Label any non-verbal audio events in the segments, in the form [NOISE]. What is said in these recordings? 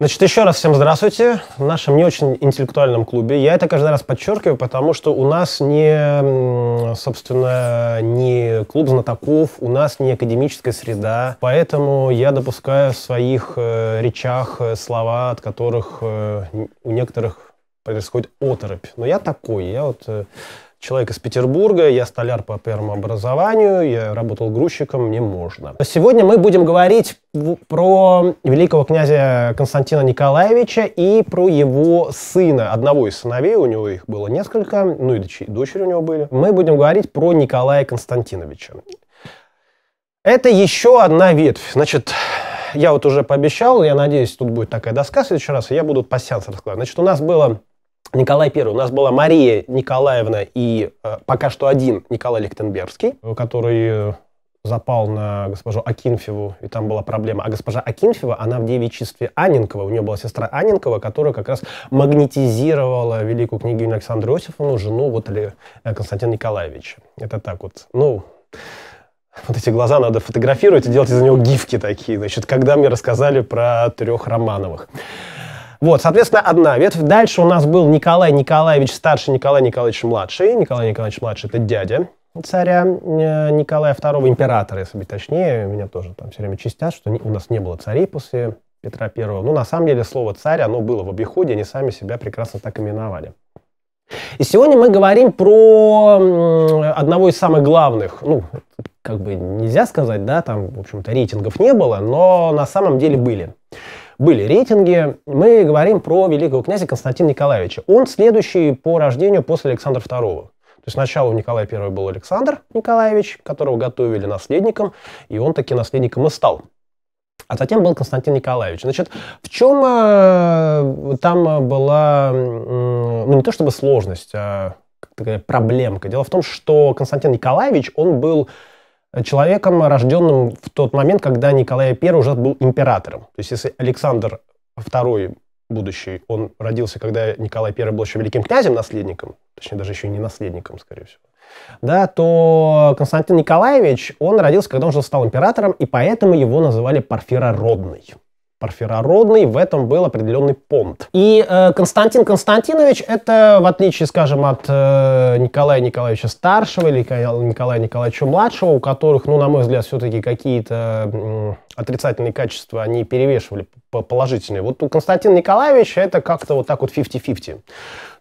Значит, еще раз всем здравствуйте. В нашем не очень интеллектуальном клубе. Я это каждый раз подчеркиваю, потому что у нас не, собственно, не клуб знатоков, у нас не академическая среда. Поэтому я допускаю в своих э, речах э, слова, от которых э, у некоторых происходит оторопь. Но я такой, я вот... Э, человек из Петербурга, я столяр по первому образованию, я работал грузчиком, мне можно. Сегодня мы будем говорить про великого князя Константина Николаевича и про его сына, одного из сыновей, у него их было несколько, ну и дочери, дочери у него были. Мы будем говорить про Николая Константиновича. Это еще одна ветвь. Значит, я вот уже пообещал, я надеюсь, тут будет такая доска в следующий раз, и я буду по сеансам раскладывать. Значит, у нас было Николай I. У нас была Мария Николаевна и э, пока что один Николай Лихтенбергский, э, который э, запал на госпожу Акинфеву, и там была проблема. А госпожа Акинфева, она в девичестве Аненкова, у нее была сестра Аненкова, которая как раз магнетизировала великую княгиню Александру Иосифовну, жену вот или э, Константина Николаевича. Это так вот, ну, вот эти глаза надо фотографировать и делать из него гифки такие, значит, когда мне рассказали про трех Романовых. Вот, соответственно, одна ветвь. Дальше у нас был Николай Николаевич старший, Николай Николаевич младший. Николай Николаевич младший – это дядя царя э, Николая II, императора, если быть точнее. Меня тоже там все время чистят, что у нас не было царей после Петра I. Ну, на самом деле, слово «царь», оно было в обиходе, они сами себя прекрасно так именовали. И сегодня мы говорим про одного из самых главных, ну, как бы нельзя сказать, да, там, в общем-то, рейтингов не было, но на самом деле были были рейтинги. Мы говорим про великого князя Константина Николаевича. Он следующий по рождению после Александра II. То есть сначала у Николая I был Александр Николаевич, которого готовили наследником, и он таки наследником и стал. А затем был Константин Николаевич. Значит, в чем э, там была, ну не то чтобы сложность, а такая проблемка. Дело в том, что Константин Николаевич, он был человеком, рожденным в тот момент, когда Николай I уже был императором. То есть если Александр II будущий, он родился, когда Николай I был еще великим князем, наследником, точнее даже еще и не наследником, скорее всего, да, то Константин Николаевич, он родился, когда он уже стал императором, и поэтому его называли Порфирородный парфирородный, в этом был определенный понт. И э, Константин Константинович, это в отличие, скажем, от э, Николая Николаевича Старшего или Николая Николаевича Младшего, у которых, ну, на мой взгляд, все-таки какие-то э, отрицательные качества, они перевешивали положительные. Вот у Константина Николаевича это как-то вот так вот 50-50.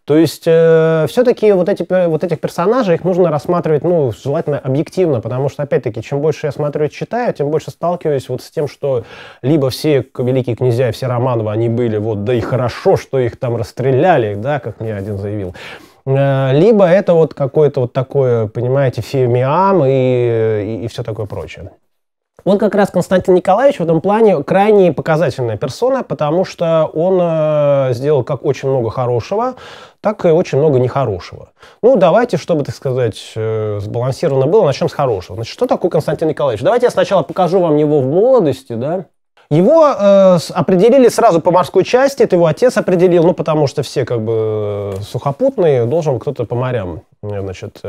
То есть э, все-таки вот, эти, вот этих персонажей, их нужно рассматривать, ну, желательно объективно, потому что, опять-таки, чем больше я смотрю и читаю, тем больше сталкиваюсь вот с тем, что либо все великие князья, все Романовы, они были, вот, да и хорошо, что их там расстреляли, да, как мне один заявил, э, либо это вот какое-то вот такое, понимаете, фемиам и, и, и все такое прочее. Вот как раз Константин Николаевич в этом плане крайне показательная персона, потому что он э, сделал как очень много хорошего, так и очень много нехорошего. Ну, давайте, чтобы, так сказать, э, сбалансировано было, начнем с хорошего. Значит, что такое Константин Николаевич? Давайте я сначала покажу вам его в молодости, да, его э, определили сразу по морской части, это его отец определил, ну потому что все как бы э, сухопутные, должен кто-то по морям, значит,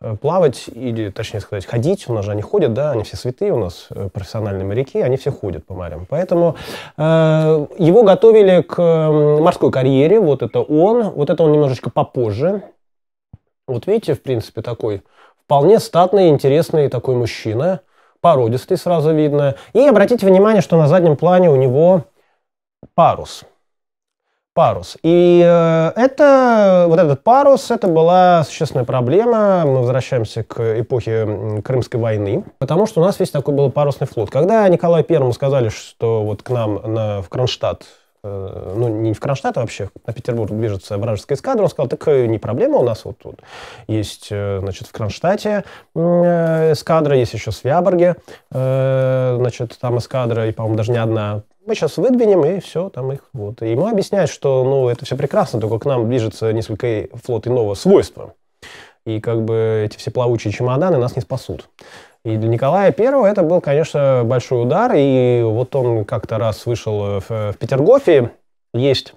Э, плавать или, точнее сказать, ходить. У нас же они ходят, да, они все святые у нас, э, профессиональные моряки, они все ходят по морям. Поэтому э, его готовили к морской карьере, вот это он, вот это он немножечко попозже. Вот видите, в принципе, такой вполне статный, интересный такой мужчина, породистый сразу видно. И обратите внимание, что на заднем плане у него парус – парус. И э, это, вот этот парус, это была существенная проблема. Мы возвращаемся к эпохе Крымской войны, потому что у нас весь такой был парусный флот. Когда Николаю Первому сказали, что вот к нам на, в Кронштадт э, ну, не в Кронштадт а вообще, на Петербург движется вражеская эскадра, он сказал, так э, не проблема, у нас вот тут есть, значит, в Кронштадте эскадра, есть еще в Свяборге, значит, там эскадра, и, по-моему, даже не одна мы сейчас выдвинем, и все, там их вот. И ему объясняют, что, ну, это все прекрасно, только к нам движется несколько флот иного свойства. И как бы эти все плавучие чемоданы нас не спасут. И для Николая Первого это был, конечно, большой удар. И вот он как-то раз вышел э, в, э, в Петергофе, есть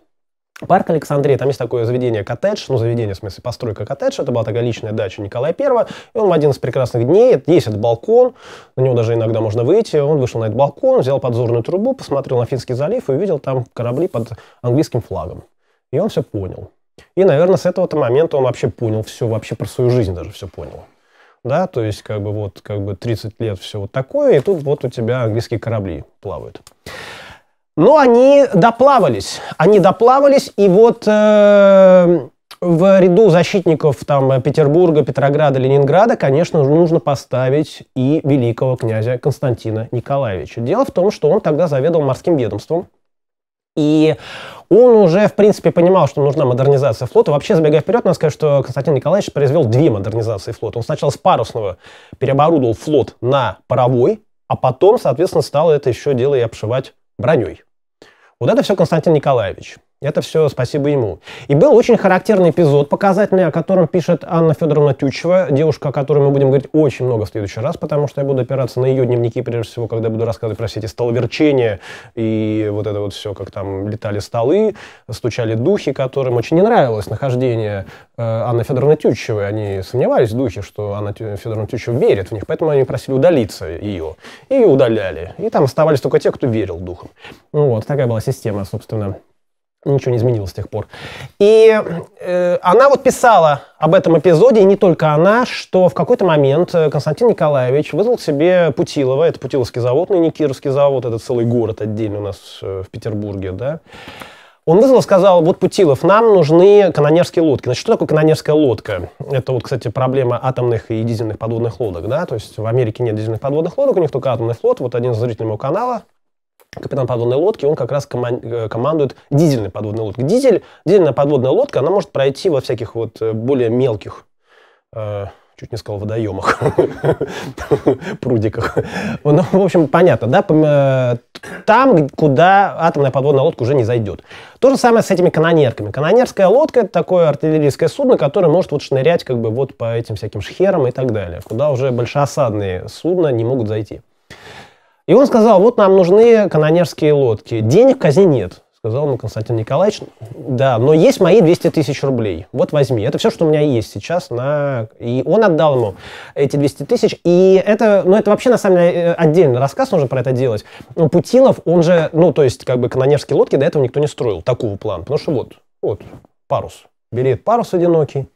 Парк Александрии, там есть такое заведение коттедж, ну заведение, в смысле, постройка коттедж, это была такая личная дача Николая Первого, и он в один из прекрасных дней, есть этот балкон, на него даже иногда можно выйти, он вышел на этот балкон, взял подзорную трубу, посмотрел на Финский залив и увидел там корабли под английским флагом. И он все понял. И, наверное, с этого то момента он вообще понял все, вообще про свою жизнь даже все понял. Да, то есть, как бы вот, как бы 30 лет все вот такое, и тут вот у тебя английские корабли плавают. Но ну, они доплавались. Они доплавались, и вот э, в ряду защитников там, э, Петербурга, Петрограда, Ленинграда, конечно же, нужно поставить и великого князя Константина Николаевича. Дело в том, что он тогда заведовал морским ведомством, и он уже, в принципе, понимал, что нужна модернизация флота. Вообще, забегая вперед, надо сказать, что Константин Николаевич произвел две модернизации флота. Он сначала с парусного переоборудовал флот на паровой, а потом, соответственно, стал это еще дело и обшивать броней. Вот это все Константин Николаевич. Это все спасибо ему. И был очень характерный эпизод, показательный, о котором пишет Анна Федоровна Тючева, девушка, о которой мы будем говорить очень много в следующий раз, потому что я буду опираться на ее дневники, прежде всего, когда буду рассказывать про все эти столоверчения и вот это вот все, как там летали столы, стучали духи, которым очень не нравилось нахождение э, Анны Федоровны Тютчевой. Они сомневались в духе, что Анна Федоровна Тючева верит в них, поэтому они просили удалиться ее. И удаляли. И там оставались только те, кто верил духам. Ну вот такая была система, собственно, Ничего не изменилось с тех пор. И э, она вот писала об этом эпизоде, и не только она, что в какой-то момент э, Константин Николаевич вызвал себе Путилова, это Путиловский завод, но Кировский завод, это целый город отдельно у нас э, в Петербурге, да. Он вызвал, сказал, вот Путилов, нам нужны канонерские лодки. Значит, что такое канонерская лодка? Это вот, кстати, проблема атомных и дизельных подводных лодок, да, то есть в Америке нет дизельных подводных лодок, у них только атомный флот, вот один зритель моего канала, капитан подводной лодки, он как раз коман- э, командует дизельной подводной лодкой. Дизель, дизельная подводная лодка, она может пройти во всяких вот э, более мелких э чуть не сказал водоемах, [LAUGHS] прудиках. Ну, в общем, понятно, да, э, там, куда атомная подводная лодка уже не зайдет. То же самое с этими канонерками. Канонерская лодка — это такое артиллерийское судно, которое может вот шнырять как бы вот по этим всяким шхерам и так далее, куда уже большеосадные судна не могут зайти. И он сказал, вот нам нужны канонерские лодки. Денег в казне нет, сказал ему Константин Николаевич. Да, но есть мои 200 тысяч рублей. Вот возьми. Это все, что у меня есть сейчас. На... И он отдал ему эти 200 тысяч. И это, ну, это вообще, на самом деле, э, отдельный рассказ нужно про это делать. Но Путилов, он же, ну, то есть, как бы канонерские лодки до этого никто не строил такого плана. Потому что вот, вот, парус. Берет парус одинокий.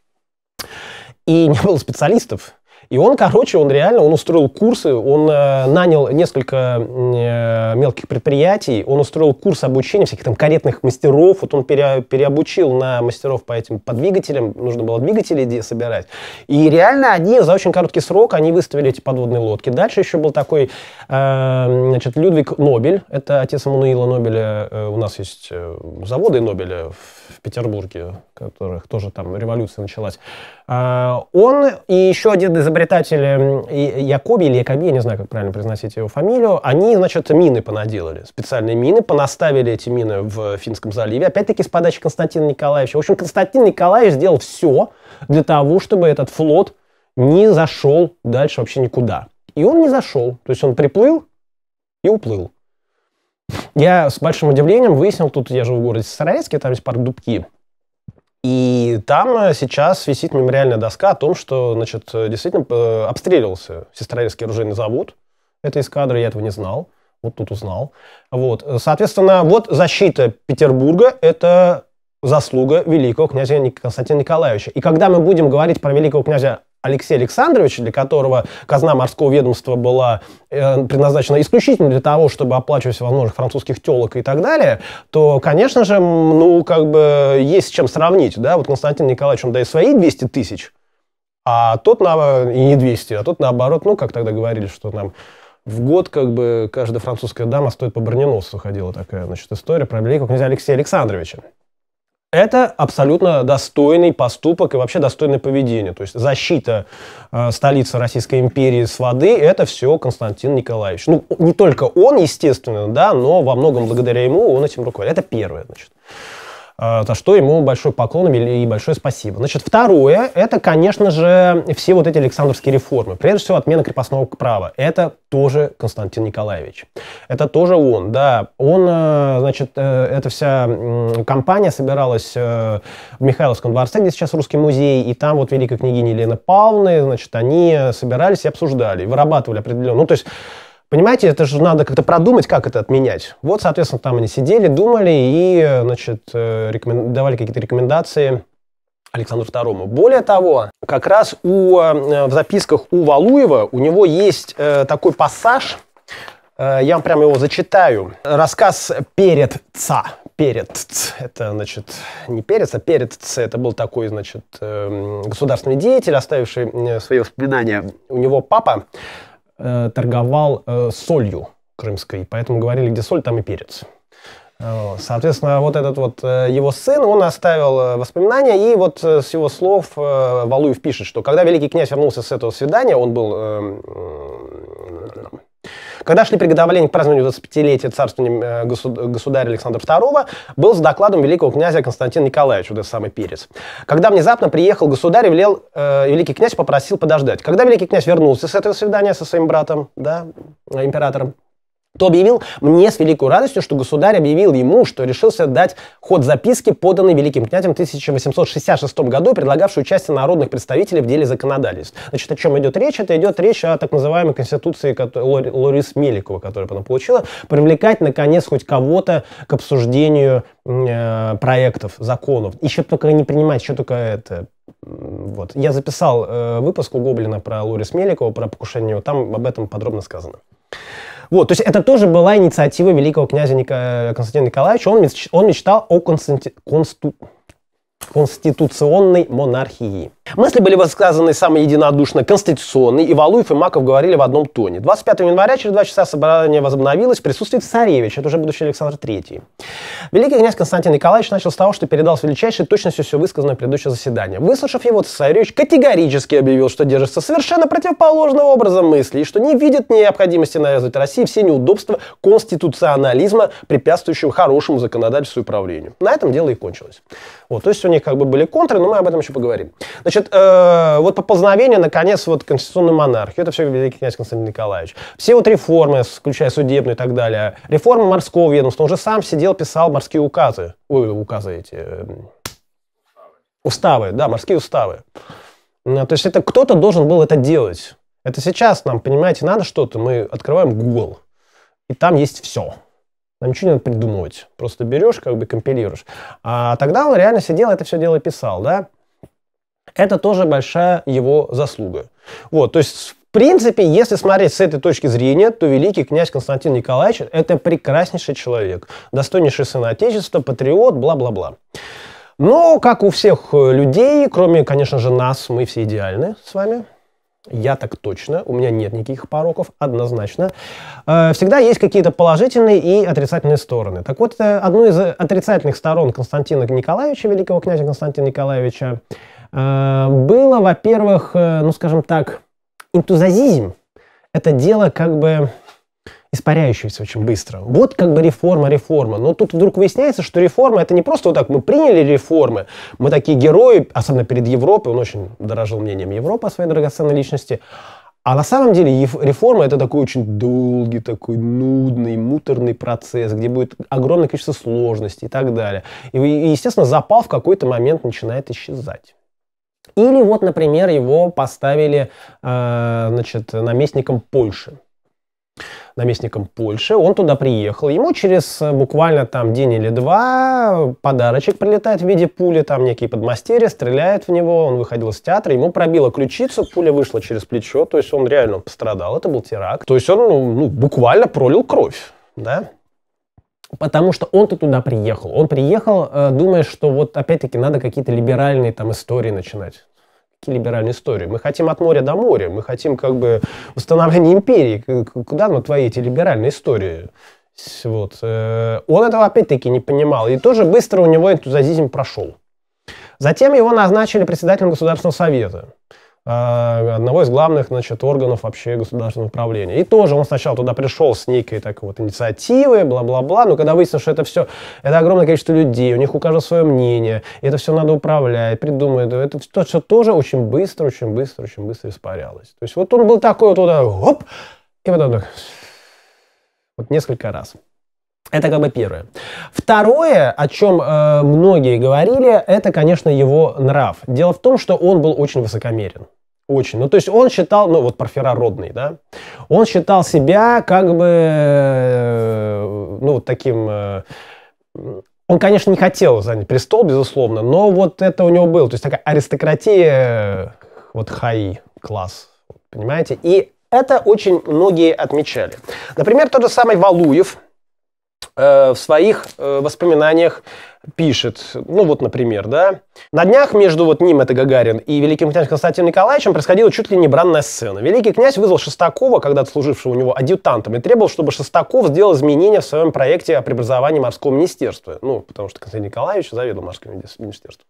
И не было специалистов и он, короче, он реально, он устроил курсы, он э, нанял несколько э, мелких предприятий, он устроил курс обучения всяких там каретных мастеров, вот он пере, переобучил на мастеров по этим по двигателям, нужно было двигатели собирать. И реально они за очень короткий срок, они выставили эти подводные лодки. Дальше еще был такой, э, значит, Людвиг Нобель, это отец Мануила Нобеля, э, у нас есть э, заводы Нобеля в, в Петербурге, в которых тоже там революция началась. А, он и еще один изобретатель Якоби или Якоби, я не знаю, как правильно произносить его фамилию, они, значит, мины понаделали, специальные мины, понаставили эти мины в Финском заливе, опять-таки с подачи Константина Николаевича. В общем, Константин Николаевич сделал все для того, чтобы этот флот не зашел дальше вообще никуда. И он не зашел, то есть он приплыл и уплыл. Я с большим удивлением выяснил, тут я живу в городе Сыровецке, там есть парк Дубки, и там э, сейчас висит мемориальная доска о том, что, значит, э, действительно э, обстреливался Сестрорецкий оружейный завод. Это из кадра, я этого не знал. Вот тут узнал. Вот. Соответственно, вот защита Петербурга – это заслуга великого князя Константина Николаевича. И когда мы будем говорить про великого князя Алексей Александрович, для которого казна морского ведомства была э, предназначена исключительно для того, чтобы оплачивать возможных французских телок и так далее, то, конечно же, ну, как бы есть с чем сравнить, да, вот Константин Николаевич, он дает свои 200 тысяч, а тот, на, и не 200, а тот наоборот, ну, как тогда говорили, что нам в год как бы каждая французская дама стоит по броненосцу ходила такая, значит, история про великого князя Алексея Александровича. Это абсолютно достойный поступок и вообще достойное поведение. То есть защита э, столицы Российской империи с воды – это все Константин Николаевич. Ну, не только он, естественно, да, но во многом благодаря ему он этим руководит. Это первое, значит. Э, за что ему большой поклон и большое спасибо. Значит, второе, это, конечно же, все вот эти Александровские реформы. Прежде всего, отмена крепостного права. Это тоже Константин Николаевич. Это тоже он, да. Он, э, значит, э, эта вся компания собиралась в Михайловском дворце, где сейчас Русский музей, и там вот великая княгиня Елена Павловна, значит, они собирались и обсуждали, вырабатывали определенно. Ну, то есть Понимаете, это же надо как-то продумать, как это отменять. Вот, соответственно, там они сидели, думали и, значит, э, рекомен... давали какие-то рекомендации Александру II. Более того, как раз у, э, в записках у Валуева у него есть э, такой пассаж, я вам прямо его зачитаю. Рассказ «Перед ЦА». «Перед ЦА» — это, значит, не «перец», а «перед ЦА». Это был такой, значит, эм, государственный деятель, оставивший свои воспоминания. У него папа э, торговал э, солью крымской, поэтому говорили, где соль, там и перец. Э, Соответственно, вот этот вот э, его сын, он оставил э, воспоминания, и вот с его слов Валуев пишет, что когда великий князь вернулся с этого свидания, он был эм, когда шли приготовления к празднованию 25-летия царствования э, государя Александра II, был с докладом великого князя Константина Николаевича, вот этот самый Перец. Когда внезапно приехал государь, велел, э, великий князь попросил подождать. Когда великий князь вернулся с этого свидания со своим братом, да, императором, то объявил мне с великой радостью, что государь объявил ему, что решился дать ход записке, поданной великим князем в 1866 году, предлагавшей участие народных представителей в деле законодательств. Значит, о чем идет речь? Это идет речь о так называемой конституции Лори, Лорис Меликова, которую она получила, привлекать, наконец, хоть кого-то к обсуждению э, проектов, законов. Еще только не принимать, еще только это вот. Я записал э, выпуск у Гоблина про Лорис Меликова, про покушение. Там об этом подробно сказано. Вот, то есть это тоже была инициатива великого князя Ник... Э, Константина Николаевича. Он, меч... он мечтал о Константи... Консту конституционной монархии. Мысли были высказаны самые единодушно конституционные, и Валуев и Маков говорили в одном тоне. 25 января через два часа собрание возобновилось в присутствии царевич, это уже будущий Александр III. Великий князь Константин Николаевич начал с того, что передал с величайшей точностью все высказанное предыдущее заседание. Выслушав его, царевич категорически объявил, что держится совершенно противоположного образа мысли и что не видит необходимости навязывать России все неудобства конституционализма, препятствующего хорошему законодательству и правлению. На этом дело и кончилось. Вот, то есть у них как бы были контры, но мы об этом еще поговорим. Значит, э, вот поползновение, наконец, вот конституционную монархию, это все великий князь Константин Николаевич. Все вот реформы, включая судебную и так далее, реформа морского ведомства, он же сам сидел, писал морские указы, ой, указы эти, э, уставы, да, морские уставы. То есть это кто-то должен был это делать. Это сейчас нам, понимаете, надо что-то, мы открываем Google, и там есть все. Нам ну, ничего не надо придумывать. Просто берешь, как бы компилируешь. А тогда он реально сидел, это все дело писал, да? Это тоже большая его заслуга. Вот, то есть, в принципе, если смотреть с этой точки зрения, то великий князь Константин Николаевич – это прекраснейший человек, достойнейший сын Отечества, патриот, бла-бла-бла. Но, как у всех э, людей, кроме, конечно же, нас, мы все идеальны с вами – я так точно, у меня нет никаких пороков, однозначно. Э, всегда есть какие-то положительные и отрицательные стороны. Так вот, одну из отрицательных сторон Константина Николаевича, великого князя Константина Николаевича, э, было, во-первых, э, ну скажем так, энтузиазизм. Это дело как бы испаряющуюся очень быстро. Вот как бы реформа, реформа. Но тут вдруг выясняется, что реформа это не просто вот так, мы приняли реформы, мы такие герои, особенно перед Европой, он очень дорожил мнением Европы о своей драгоценной личности, а на самом деле реформа это такой очень долгий, такой нудный, муторный процесс, где будет огромное количество сложностей и так далее. И, естественно, запал в какой-то момент начинает исчезать. Или вот, например, его поставили э, значит, наместником Польши наместником Польши, он туда приехал, ему через э, буквально там день или два подарочек прилетает в виде пули, там некий подмастерье стреляет в него, он выходил из театра, ему пробило ключицу, пуля вышла через плечо, то есть он реально пострадал, это был теракт, то есть он ну, ну буквально пролил кровь, да, Потому что он-то туда приехал. Он приехал, э, думая, что вот опять-таки надо какие-то либеральные там истории начинать либеральная история. Мы хотим от моря до моря, мы хотим как бы восстановления империи. Куда ну, твои эти либеральные истории? Вот. Э, он этого опять-таки не понимал. И тоже быстро у него энтузиазизм прошел. Затем его назначили председателем Государственного совета. А, одного из главных значит, органов вообще государственного управления. И тоже он сначала туда пришел с некой такой вот инициативы, бла-бла-бла, но когда выяснилось, что это все, это огромное количество людей, у них у каждого свое мнение, и это все надо управлять, придумывать, это все, все тоже очень быстро, очень быстро, очень быстро испарялось. То есть вот он был такой вот, вот, оп, и вот так, вот несколько раз. Это как бы первое. Второе, о чем э, многие говорили, это, конечно, его нрав. Дело в том, что он был очень высокомерен. Очень. Ну, то есть он считал, ну, вот парфера родный, да, он считал себя как бы, э, ну, таким... Э, он, конечно, не хотел занять престол, безусловно, но вот это у него было. То есть такая аристократия, вот хай-класс, понимаете? И это очень многие отмечали. Например, тот же самый Валуев – Э, в своих э, воспоминаниях пишет, ну вот, например, да, на днях между вот ним, это Гагарин, и великим князем Константином Николаевичем происходила чуть ли не бранная сцена. Великий князь вызвал Шестакова, когда-то служившего у него адъютантом, и требовал, чтобы Шестаков сделал изменения в своем проекте о преобразовании морского министерства. Ну, потому что Константин Николаевич заведовал морским министерством.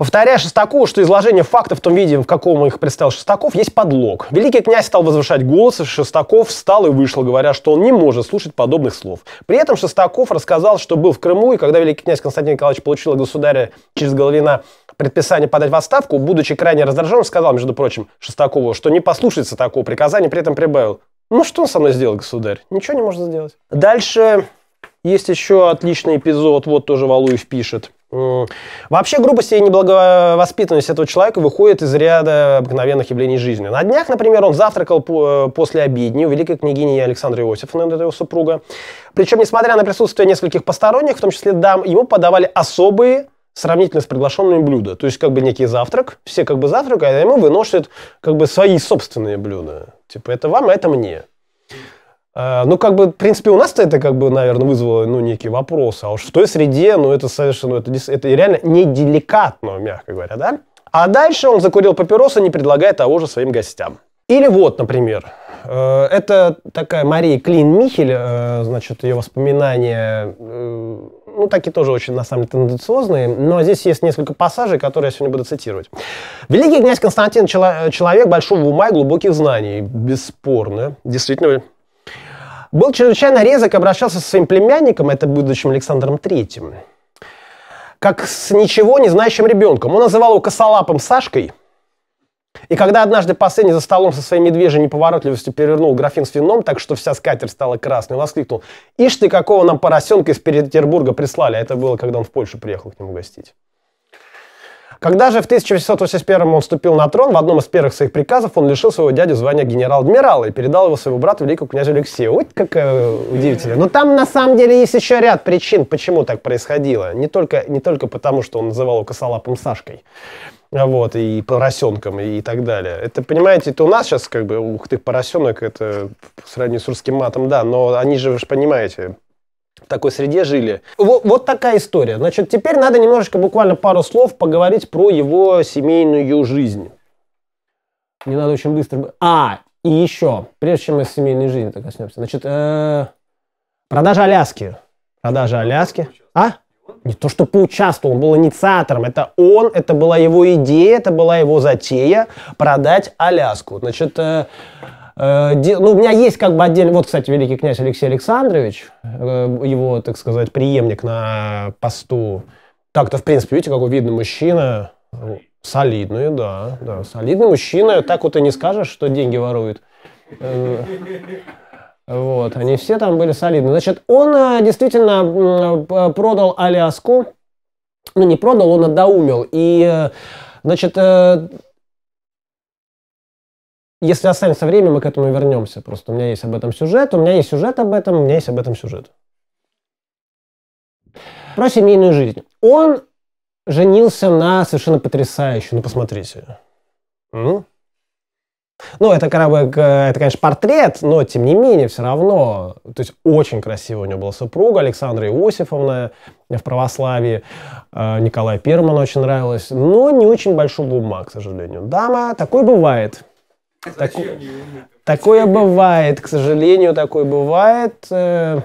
Повторяя Шестакову, что изложение фактов в том виде, в каком их представил Шестаков, есть подлог. Великий князь стал возвышать голос, и Шестаков встал и вышел, говоря, что он не может слушать подобных слов. При этом Шестаков рассказал, что был в Крыму, и когда великий князь Константин Николаевич получил от государя через Головина предписание подать в отставку, будучи крайне раздражен, сказал, между прочим, Шестакову, что не послушается такого приказания, при этом прибавил. Ну что он со мной сделал, государь? Ничего не может сделать. Дальше есть еще отличный эпизод, вот тоже Валуев пишет – Вообще грубость и неблаговоспитанность этого человека выходит из ряда обыкновенных явлений жизни. На днях, например, он завтракал э, после обедни у великой княгини Александры Иосифовны, его супруга. Причем, несмотря на присутствие нескольких посторонних, в том числе дам, ему подавали особые сравнительно с приглашенными блюда. То есть как бы некий завтрак, все как бы завтракают, а ему выносят как бы свои собственные блюда. Типа это вам, а это мне. Э, ну, как бы, в принципе, у нас-то это, как бы, наверное, вызвало, ну, некий вопрос. А уж в той среде, ну, это совершенно, это, это реально неделикатно, мягко говоря, да? А дальше он закурил папиросы, не предлагая того же своим гостям. Или вот, например, э, это такая Мария Клин-Михель, э, значит, ее воспоминания, ну, такие тоже очень, на самом деле, тенденциозные, но здесь есть несколько пассажей, которые я сегодня буду цитировать. «Великий князь Константин – человек большого ума и глубоких знаний». Бесспорно. Действительно, был чрезвычайно резок, обращался со своим племянником, это будущим Александром III, как с ничего не знающим ребенком. Он называл его косолапым Сашкой. И когда однажды последний за столом со своей медвежьей неповоротливостью перевернул графин с вином, так что вся скатерть стала красной, он воскликнул, «Ишь ты, какого нам поросенка из Петербурга прислали!» а Это было, когда он в Польшу приехал к нему гостить. Когда же в 1881 он вступил на трон, в одном из первых своих приказов он лишил своего дядю звания генерал-адмирала и передал его своему брату, великому князю Алексею. Вот как э, удивительно. Но там на самом деле есть еще ряд причин, почему так происходило. Не только, не только потому, что он называл его косолапым Сашкой вот, и поросенком, и, и так далее. Это, понимаете, это у нас сейчас, как бы, ух ты, поросенок, это в сравнении с русским матом, да, но они же, вы же понимаете, в такой среде жили. Вот, вот такая история. Значит, теперь надо немножечко, буквально пару слов поговорить про его семейную жизнь. Не надо очень быстро... А, и еще, прежде чем мы с семейной жизни так коснемся. Значит, э, продажа Аляски. Продажа Аляски. А? Не то, что поучаствовал, он был инициатором. Это он, это была его идея, это была его затея продать Аляску. Значит, э, Э, ну, у меня есть как бы отдельно, вот, кстати, великий князь Алексей Александрович, э, его, так сказать, преемник на посту. Так-то, в принципе, видите, какой видный мужчина. Ну, солидный, да, да, солидный мужчина. Так вот и не скажешь, что деньги ворует. Э, вот, они все там были солидны. Значит, он действительно продал Аляску. Ну, не продал, он отдаумил И, значит, если останется время, мы к этому вернемся. Просто у меня есть об этом сюжет, у меня есть сюжет об этом, у меня есть об этом сюжет. Про семейную жизнь. Он женился на совершенно потрясающую, ну посмотрите. М? Ну. ну, это, как бы, э, это, конечно, портрет, но, тем не менее, все равно. То есть, очень красиво у него была супруга, Александра Иосифовна в православии, э, Николай Первому она очень нравилась, но не очень большого ума, к сожалению. Дама, такой бывает. Таку... Такое бывает, к сожалению, такое бывает. Э,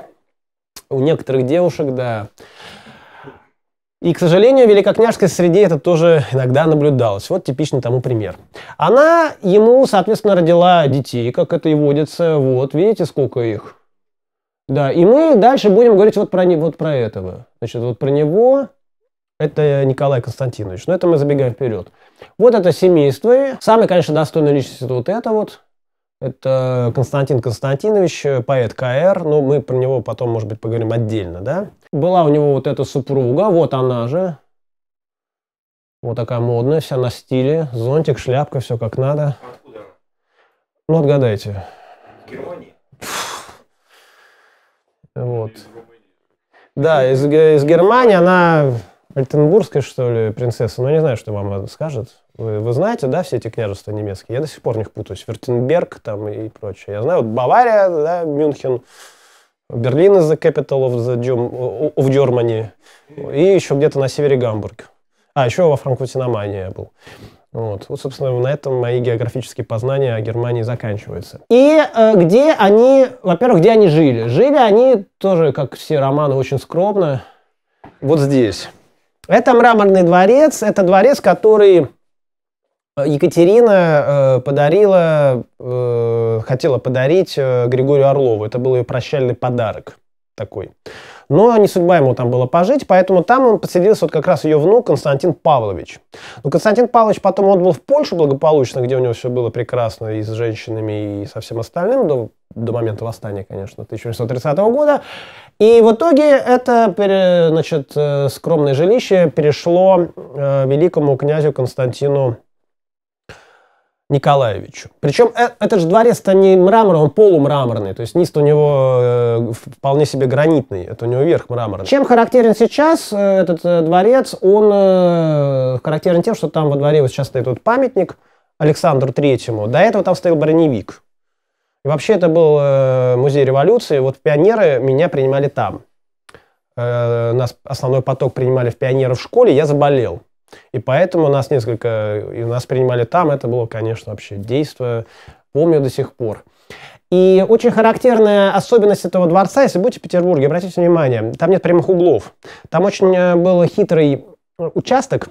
у некоторых девушек, да. И, к сожалению, в великокняжской среде это тоже иногда наблюдалось. Вот типичный тому пример. Она ему, соответственно, родила детей, как это и водится. Вот, видите, сколько их? Да, и мы дальше будем говорить вот про, вот про этого. Значит, вот про него, это Николай Константинович. Но это мы забегаем вперед. Вот это семейство. Самый, конечно, достойный личность вот это вот. Это Константин Константинович, поэт КР, но ну, мы про него потом, может быть, поговорим отдельно, да? Была у него вот эта супруга, вот она же. Вот такая модная, вся на стиле. Зонтик, шляпка, все как надо. Откуда она? Ну, отгадайте. В Германии? Вот. Из да, из, э, из Германии она Альтенбургской, что ли, принцессы, но ну, не знаю, что мама скажет. Вы, вы знаете, да, все эти княжества немецкие? Я до сих пор них путаюсь. Вертенберг там и прочее. Я знаю, вот Бавария, да, Мюнхен, Берлин из the capital of, the Germ of Germany, и еще где-то на севере Гамбург. А, еще во Франкфурте на Майне я был. Вот. вот, собственно, на этом мои географические познания о Германии заканчиваются. И э, где они, во-первых, где они жили? Жили они тоже, как все романы, очень скромно. Вот здесь. Это мраморный дворец, это дворец, который э, Екатерина э, подарила, э, хотела подарить э, Григорию Орлову. Это был ее прощальный подарок такой. Но не судьба ему там было пожить, поэтому там он поселился вот как раз ее внук Константин Павлович. Но Константин Павлович потом он был в Польше благополучно, где у него все было прекрасно и с женщинами, и со всем остальным, до, до момента восстания, конечно, 1830 года. И в итоге это значит, э, скромное жилище перешло э, великому князю Константину Николаевичу. Причем э, этот же дворец-то не мрамор, он полумраморный, то есть низ у него э, вполне себе гранитный, это у него верх мраморный. Чем характерен сейчас э, этот э, дворец? Он э, характерен тем, что там во дворе вот сейчас стоит вот памятник Александру Третьему, до этого там стоял броневик. И вообще это был э, музей революции, вот пионеры меня принимали там. Э, нас основной поток принимали в пионеров в школе, я заболел. И поэтому нас несколько, и нас принимали там, это было, конечно, вообще действие, помню до сих пор. И очень характерная особенность этого дворца, если будете в Петербурге, обратите внимание, там нет прямых углов. Там очень э, был хитрый э, участок,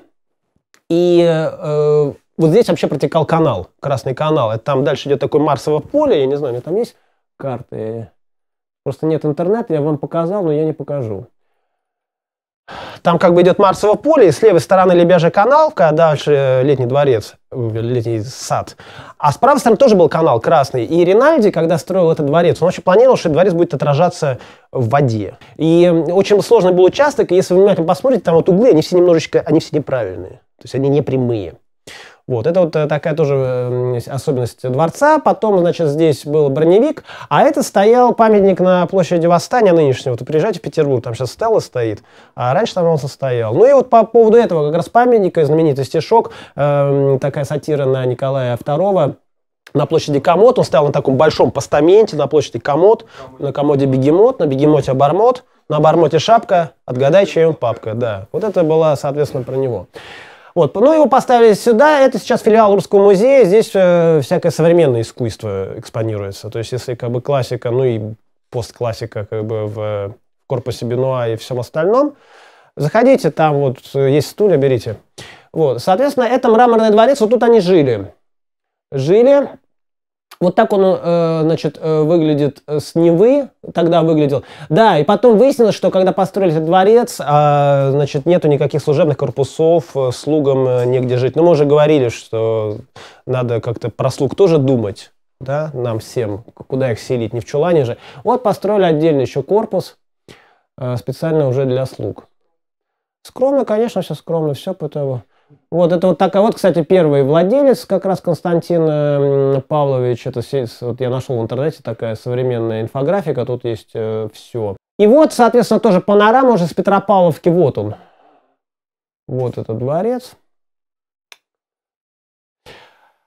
и э, вот здесь вообще протекал канал, Красный канал. Это там дальше идет такое Марсово поле, я не знаю, у меня там есть карты. Просто нет интернета, я вам показал, но я не покажу. Там как бы идет Марсово поле, и с левой стороны Лебяжий канал, дальше э, Летний дворец, э, Летний сад. А с правой стороны тоже был канал красный. И Ринальди, когда строил этот дворец, он вообще планировал, что дворец будет отражаться в воде. И очень сложный был участок, и если вы внимательно посмотрите, там вот углы, они все немножечко, они все неправильные. То есть они не прямые. Вот, это вот э, такая тоже особенность дворца. Потом, значит, здесь был броневик, а это стоял памятник на площади Восстания нынешнего. Вот приезжайте в Петербург, там сейчас стелла стоит, а раньше там он состоял. Ну и вот по поводу этого как раз памятника, знаменитый стишок, э, такая сатира на Николая II, на площади Комод, он стоял на таком большом постаменте на площади Комод, на комоде Бегемот, на Бегемоте Обормот, на Обормоте Шапка, отгадай, чей он папка, да. Вот это было, соответственно, про него. Вот, ну его поставили сюда, это сейчас филиал Русского музея, здесь э, всякое современное искусство экспонируется. То есть, если как бы классика, ну и постклассика как бы в корпусе Бенуа и всем остальном, заходите, там вот э, есть стулья, берите. Вот, соответственно, это мраморный дворец, вот тут они жили. Жили, вот так он, э, значит, э, выглядит э, с Невы, тогда выглядел. Да, и потом выяснилось, что когда построили этот дворец, а, значит, нету никаких служебных корпусов, слугам негде жить. Но мы уже говорили, что надо как-то про слуг тоже думать, да, нам всем, куда их селить, не в чулане же. Вот построили отдельный еще корпус, специально уже для слуг. Скромно, конечно, все скромно, все по тому. Вот это вот такая вот, кстати, первый владелец, как раз Константин э, Павлович. Это вот я нашел в интернете такая современная инфографика, тут есть э, все. И вот, соответственно, тоже панорама уже с Петропавловки, вот он. Вот этот дворец.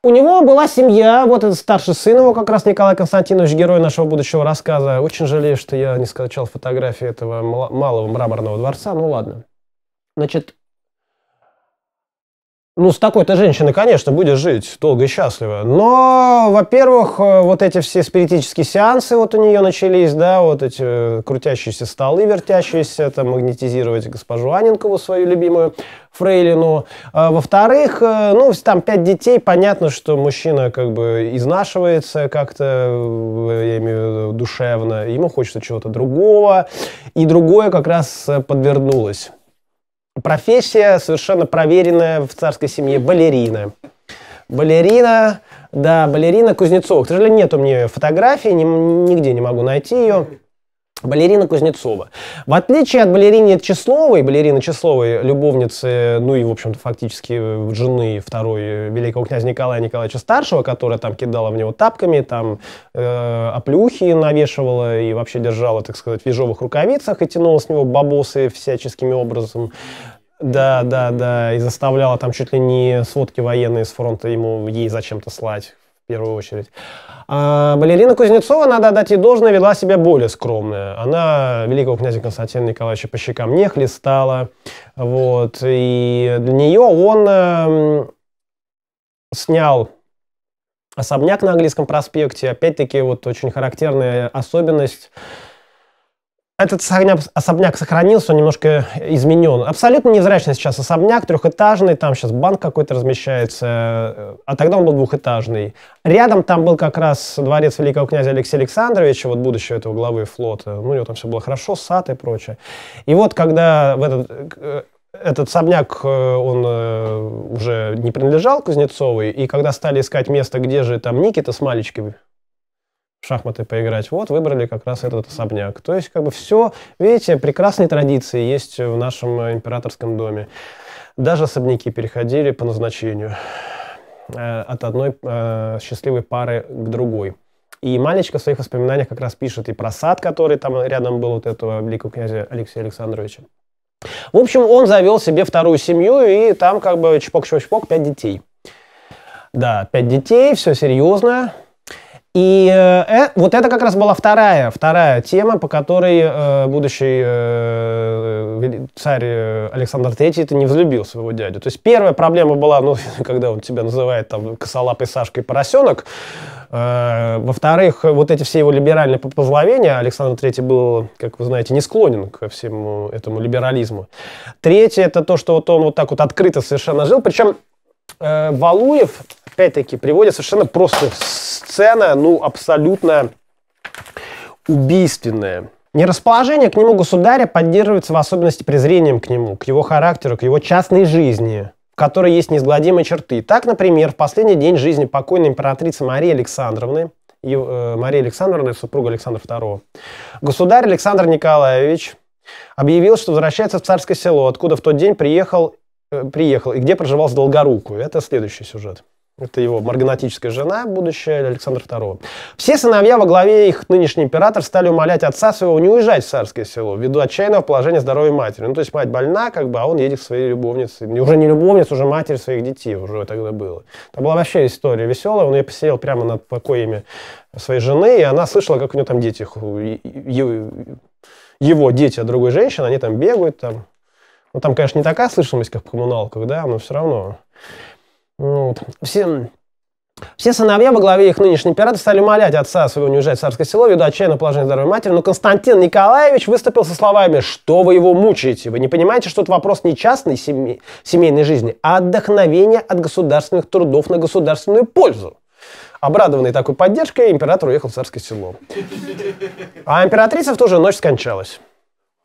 У него была семья, вот этот старший сын его, как раз Николай Константинович, герой нашего будущего рассказа. Очень жалею, что я не скачал фотографии этого малого мраморного дворца, ну ладно. Значит, ну, с такой-то женщиной, конечно, будешь жить долго и счастливо. Но, во-первых, э, вот эти все спиритические сеансы вот у нее начались, да, вот эти э, крутящиеся столы, вертящиеся, там, магнетизировать госпожу Аненкову, свою любимую фрейлину. А, Во-вторых, э, ну, там пять детей, понятно, что мужчина как бы изнашивается как-то, я имею в виду, душевно, ему хочется чего-то другого. И другое как раз подвернулось. Профессия совершенно проверенная в царской семье – балерина. Балерина, да, балерина Кузнецова. К сожалению, нет у меня фотографии, нигде не могу найти ее балерина Кузнецова. В отличие от балерины Чесловой, балерины Чесловой, любовницы, ну и, в общем-то, фактически э, жены второй э, великого князя Николая Николаевича Старшего, которая там кидала в него тапками, там э, оплюхи навешивала и вообще держала, так сказать, в ежовых рукавицах и тянула с него бабосы всяческими образом. Да, да, да, и заставляла там чуть ли не сводки военные с фронта ему ей зачем-то слать в первую очередь. А балерина Кузнецова, надо отдать ей должное, вела себя более скромно. Она великого князя Константина Николаевича по щекам не хлестала. Вот. И для нее он э, снял особняк на английском проспекте. Опять-таки, вот очень характерная особенность этот особняк сохранился, он немножко изменен. Абсолютно невзрачный сейчас особняк, трехэтажный, там сейчас банк какой-то размещается, э, а тогда он был двухэтажный. Рядом там был как раз дворец великого князя Алексея Александровича, вот будущего этого главы флота. Ну, у него там все было хорошо, сад и прочее. И вот когда в этот э, этот особняк, э, он уже не принадлежал Кузнецовой, и когда стали искать место, где же там Никита с Малечкой шахматы поиграть. Вот, выбрали как раз этот особняк. То есть, как бы все, видите, прекрасные традиции есть в нашем императорском доме. Даже особняки переходили по назначению э, от одной э, счастливой пары к другой. И Малечка в своих воспоминаниях как раз пишет и про сад, который там рядом был вот этого великого князя Алексея Александровича. В общем, он завел себе вторую семью, и там как бы чпок-чпок-чпок, пять детей. Да, пять детей, все серьезно. И э, э, вот это как раз была вторая, вторая тема, по которой э, будущий э, э царь э, Александр III не взлюбил своего дядю. То есть первая проблема была, ну, [LAUGHS] когда он тебя называет там косолапый Сашкой поросенок. Э, во-вторых, вот эти все его либеральные поплавения, Александр III был, как вы знаете, не склонен ко всему этому либерализму. Третье, это то, что вот он вот так вот открыто совершенно жил. Причем э, Валуев опять-таки, приводит совершенно просто сцена, ну, абсолютно убийственная. Нерасположение к нему государя поддерживается в особенности презрением к нему, к его характеру, к его частной жизни, в которой есть неизгладимые черты. Так, например, в последний день жизни покойной императрицы Марии Александровны, э, Марии Александровны, супруга Александра II, государь Александр Николаевич объявил, что возвращается в царское село, откуда в тот день приехал, э, приехал и где проживал с Долгоруку. Это следующий сюжет. Это его марганатическая жена, будущая Александр II. Все сыновья во главе их нынешний император стали умолять отца своего не уезжать в царское село, ввиду отчаянного положения здоровья матери. Ну, то есть мать больна, как бы, а он едет к своей любовнице. Уже не любовница, уже матери своих детей уже тогда было. Это была вообще история веселая. Он ее посидел прямо над покоями своей жены, и она слышала, как у нее там дети, его дети от а другой женщины, они там бегают, там. Ну, там, конечно, не такая слышимость, как в коммуналках, да, но все равно. Вот. Все, все сыновья во главе их нынешние пираты стали молять отца своего не уезжать в царское село ввиду отчаянного положения здоровья матери, но Константин Николаевич выступил со словами «Что вы его мучаете? Вы не понимаете, что это вопрос не частной семей, семейной жизни, а отдохновения от государственных трудов на государственную пользу». Обрадованный такой поддержкой, император уехал в царское село. А императрица в ту же ночь скончалась.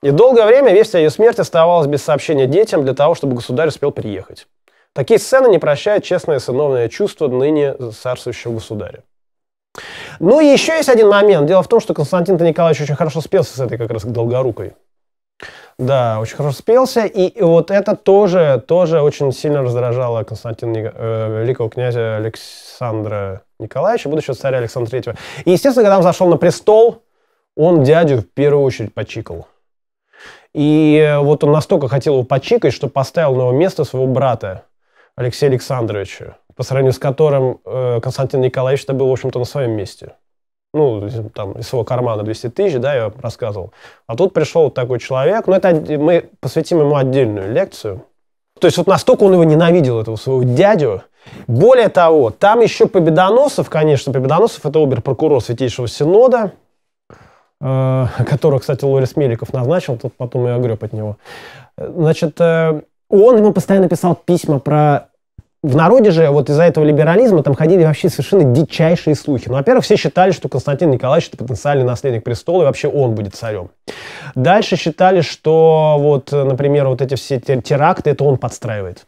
И долгое время весть о ее смерти оставалась без сообщения детям для того, чтобы государь успел приехать. Такие сцены не прощают честное сыновное чувство ныне царствующего государя. Ну и еще есть один момент. Дело в том, что Константин Николаевич очень хорошо спелся с этой как раз долгорукой. Да, очень хорошо спелся, и, вот это тоже, тоже очень сильно раздражало Константина э, великого князя Александра Николаевича, будущего царя Александра III. И, естественно, когда он зашел на престол, он дядю в первую очередь почикал. И вот он настолько хотел его почикать, что поставил на его место своего брата, Алексею Александровичу, по сравнению с которым э, Константин николаевич это был, в общем-то, на своем месте. Ну, там, из своего кармана 200 тысяч, да, я рассказывал. А тут пришел вот такой человек, но ну, это мы посвятим ему отдельную лекцию. То есть вот настолько он его ненавидел, этого своего дядю. Более того, там еще Победоносов, конечно, Победоносов это обер-прокурор Святейшего Синода, э, которого, кстати, Лорис Меликов назначил, тут потом и огреб от него. Значит, э, он ему постоянно писал письма про в народе же вот из-за этого либерализма там ходили вообще совершенно дичайшие слухи. Ну, во-первых, все считали, что Константин Николаевич это потенциальный наследник престола, и вообще он будет царем. Дальше считали, что вот, например, вот эти все теракты, это он подстраивает.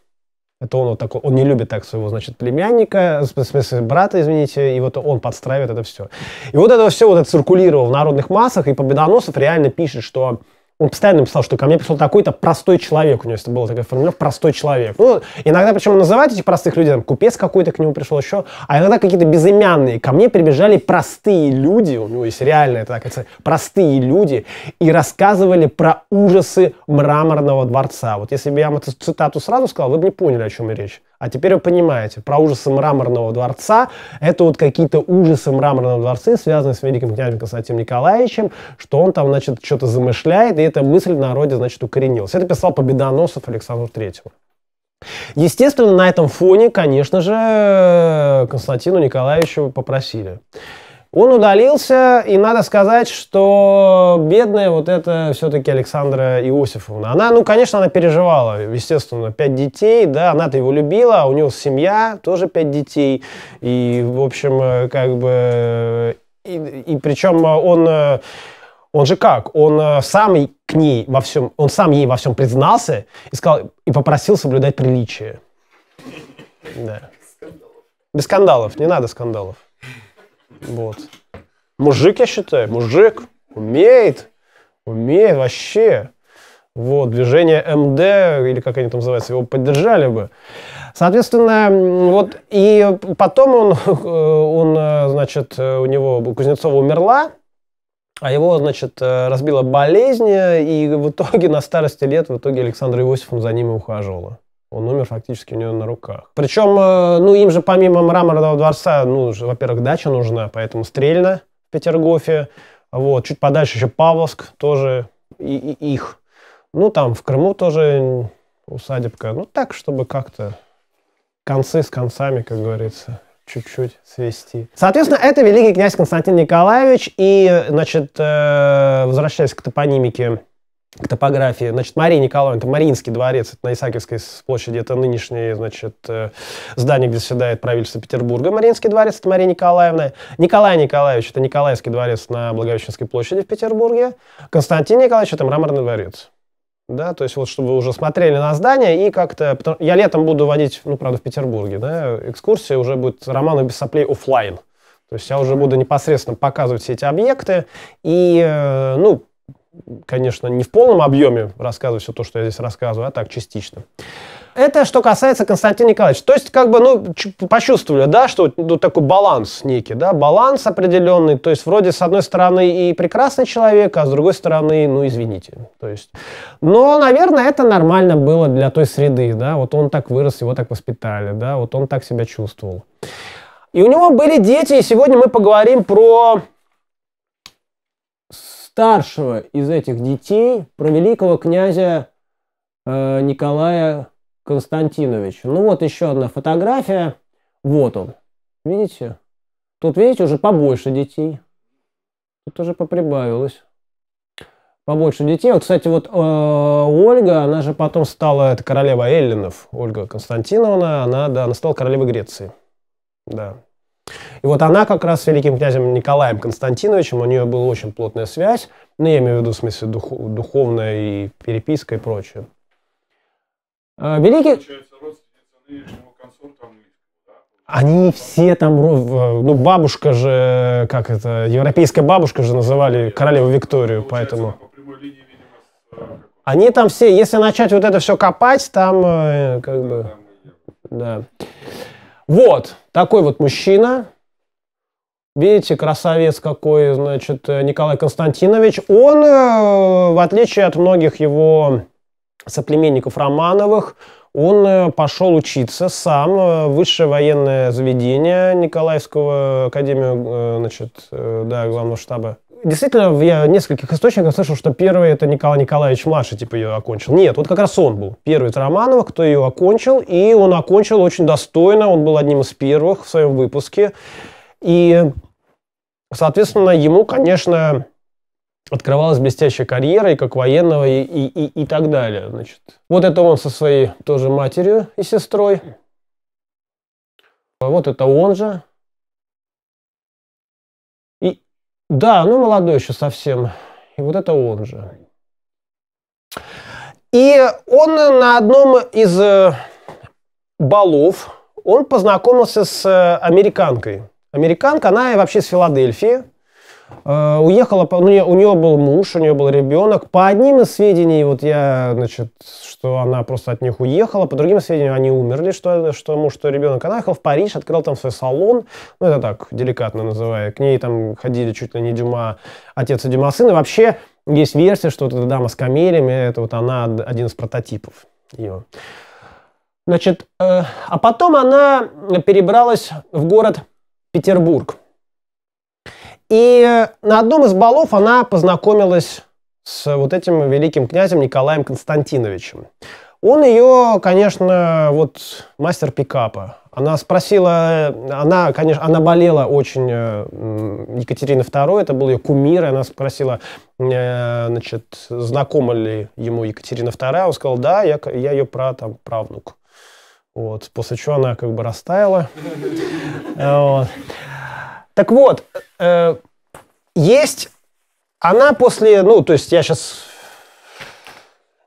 Это он вот такой, он не любит так своего, значит, племянника, в смысле брата, извините, и вот он подстраивает это все. И вот это все вот это циркулировало в народных массах, и Победоносов реально пишет, что он постоянно писал, что ко мне пришел такой-то простой человек. У него это было такая формулировка «простой человек». Ну, иногда причем называют этих простых людей, там, купец какой-то к нему пришел еще, а иногда какие-то безымянные. Ко мне прибежали простые люди, у него есть реально это так, это простые люди, и рассказывали про ужасы мраморного дворца. Вот если бы я вам эту цитату сразу сказал, вы бы не поняли, о чем и речь. А теперь вы понимаете, про ужасы мраморного дворца, это вот какие-то ужасы мраморного дворца, связанные с великим князем Константином Николаевичем, что он там, значит, что-то замышляет, и эта мысль в народе, значит, укоренилась. Это писал Победоносов Александру Третьему. Естественно, на этом фоне, конечно же, Константину Николаевичу попросили. Он удалился, и надо сказать, что бедная вот эта все-таки Александра Иосифовна. Она, ну, конечно, она переживала, естественно, пять детей, да, она-то его любила, а у него семья, тоже пять детей. И, в общем, э, как бы... И, и причем он... Э, он же как? Он э, сам к ней во всем, он сам ей во всем признался и сказал, и попросил соблюдать приличие. Да. Без скандалов, не надо скандалов. Вот. Мужик, я считаю, мужик умеет, умеет вообще. Вот, движение МД, или как они там называются, его поддержали бы. Соответственно, вот, и потом он, [LAUGHS] э, он э, значит, э, у него, у Кузнецова умерла, а его, значит, разбила болезнь, и в итоге на старости лет в итоге Александра Иосифовна за ними ухаживала. Он умер фактически у нее на руках. Причем, э, ну, им же помимо мраморного дворца, ну, во-первых, дача нужна, поэтому Стрельна в Петергофе, вот, чуть подальше еще Павловск тоже и, и их. Ну, там в Крыму тоже усадебка. Ну, так, чтобы как-то концы с концами, как говорится чуть-чуть свести. Соответственно, это великий князь Константин Николаевич. И, э, значит, э, возвращаясь к топонимике к топографии. Значит, Мария Николаевна, это Мариинский дворец, это на Исаакиевской площади, это нынешнее, значит, э, здание, где заседает правительство Петербурга. Мариинский дворец, это Мария Николаевна. Николай Николаевич, это Николаевский дворец на Благовещенской площади в Петербурге. Константин Николаевич, это Мраморный дворец. Да, то есть вот чтобы вы уже смотрели на здание и как-то... Я летом буду водить, ну, правда, в Петербурге, да, экскурсия уже будет роман без соплей офлайн. То есть я уже буду непосредственно показывать все эти объекты. И, э, ну, конечно, не в полном объеме рассказываю все то, что я здесь рассказываю, а так, частично. Это что касается Константина Николаевича. То есть, как бы, ну, почувствовали, да, что ну, такой баланс некий, да, баланс определенный. То есть, вроде, с одной стороны, и прекрасный человек, а с другой стороны, ну, извините. То есть, но, наверное, это нормально было для той среды, да, вот он так вырос, его так воспитали, да, вот он так себя чувствовал. И у него были дети, и сегодня мы поговорим про старшего из этих детей, про великого князя э, Николая Константиновича. Ну вот еще одна фотография. Вот он. Видите? Тут, видите, уже побольше детей. Тут уже поприбавилось. Побольше детей. Вот, кстати, вот э, Ольга, она же потом стала, это королева Эллинов, Ольга Константиновна, она, да, она стала королевой Греции. Да, и вот она как раз с великим князем Николаем Константиновичем, у нее была очень плотная связь, ну, я имею в виду в смысле дух, духовная и переписка и прочее. А, великий... Они все там, ну бабушка же, как это, европейская бабушка же называли королеву Викторию, поэтому... Э, Они там все, если начать вот это все копать, там э, как бы... Да. Вот. Такой вот мужчина, Видите, красавец какой, значит, э, Николай Константинович. Он, э, в отличие от многих его соплеменников Романовых, он э, пошел учиться сам в высшее военное заведение Николаевского академию, значит, да, главного штаба действительно, я в нескольких источниках слышал, что первый это Николай Николаевич Маша, типа, ее окончил. Нет, вот как раз он был. Первый это Романова, кто ее окончил, и он окончил очень достойно, он был одним из первых в своем выпуске. И, соответственно, ему, конечно, открывалась блестящая карьера и как военного, и, и, и, и так далее. Значит. Вот это он со своей тоже матерью и сестрой. Вот это он же. Да, ну молодой еще совсем. И вот это он же. И он на одном из э, балов, он познакомился с э, американкой. Американка, она вообще с Филадельфии. Э, уехала уехала, ну, у нее был муж, у нее был ребенок. По одним из сведений, вот я, значит, что она просто от них уехала, по другим сведениям они умерли, что, что муж, что ребенок. Она ехала в Париж, открыл там свой салон, ну, это так, деликатно называя. К ней там ходили чуть ли не Дюма, отец и Дюма сын. И вообще есть версия, что вот эта дама с камелями, это вот она один из прототипов ее. Значит, э, а потом она перебралась в город Петербург. И э, на одном из балов она познакомилась с э, вот этим великим князем Николаем Константиновичем. Он ее, конечно, вот мастер пикапа. Она спросила, э, она, конечно, она болела очень Екатерина II, это был ее кумир, и она спросила, значит, знакома ли ему Екатерина II, он сказал, да, я, я ее пра там, правнук. Вот, после чего она как бы растаяла. [LAUGHS] Вот. Так вот, э, есть она после, ну, то есть я сейчас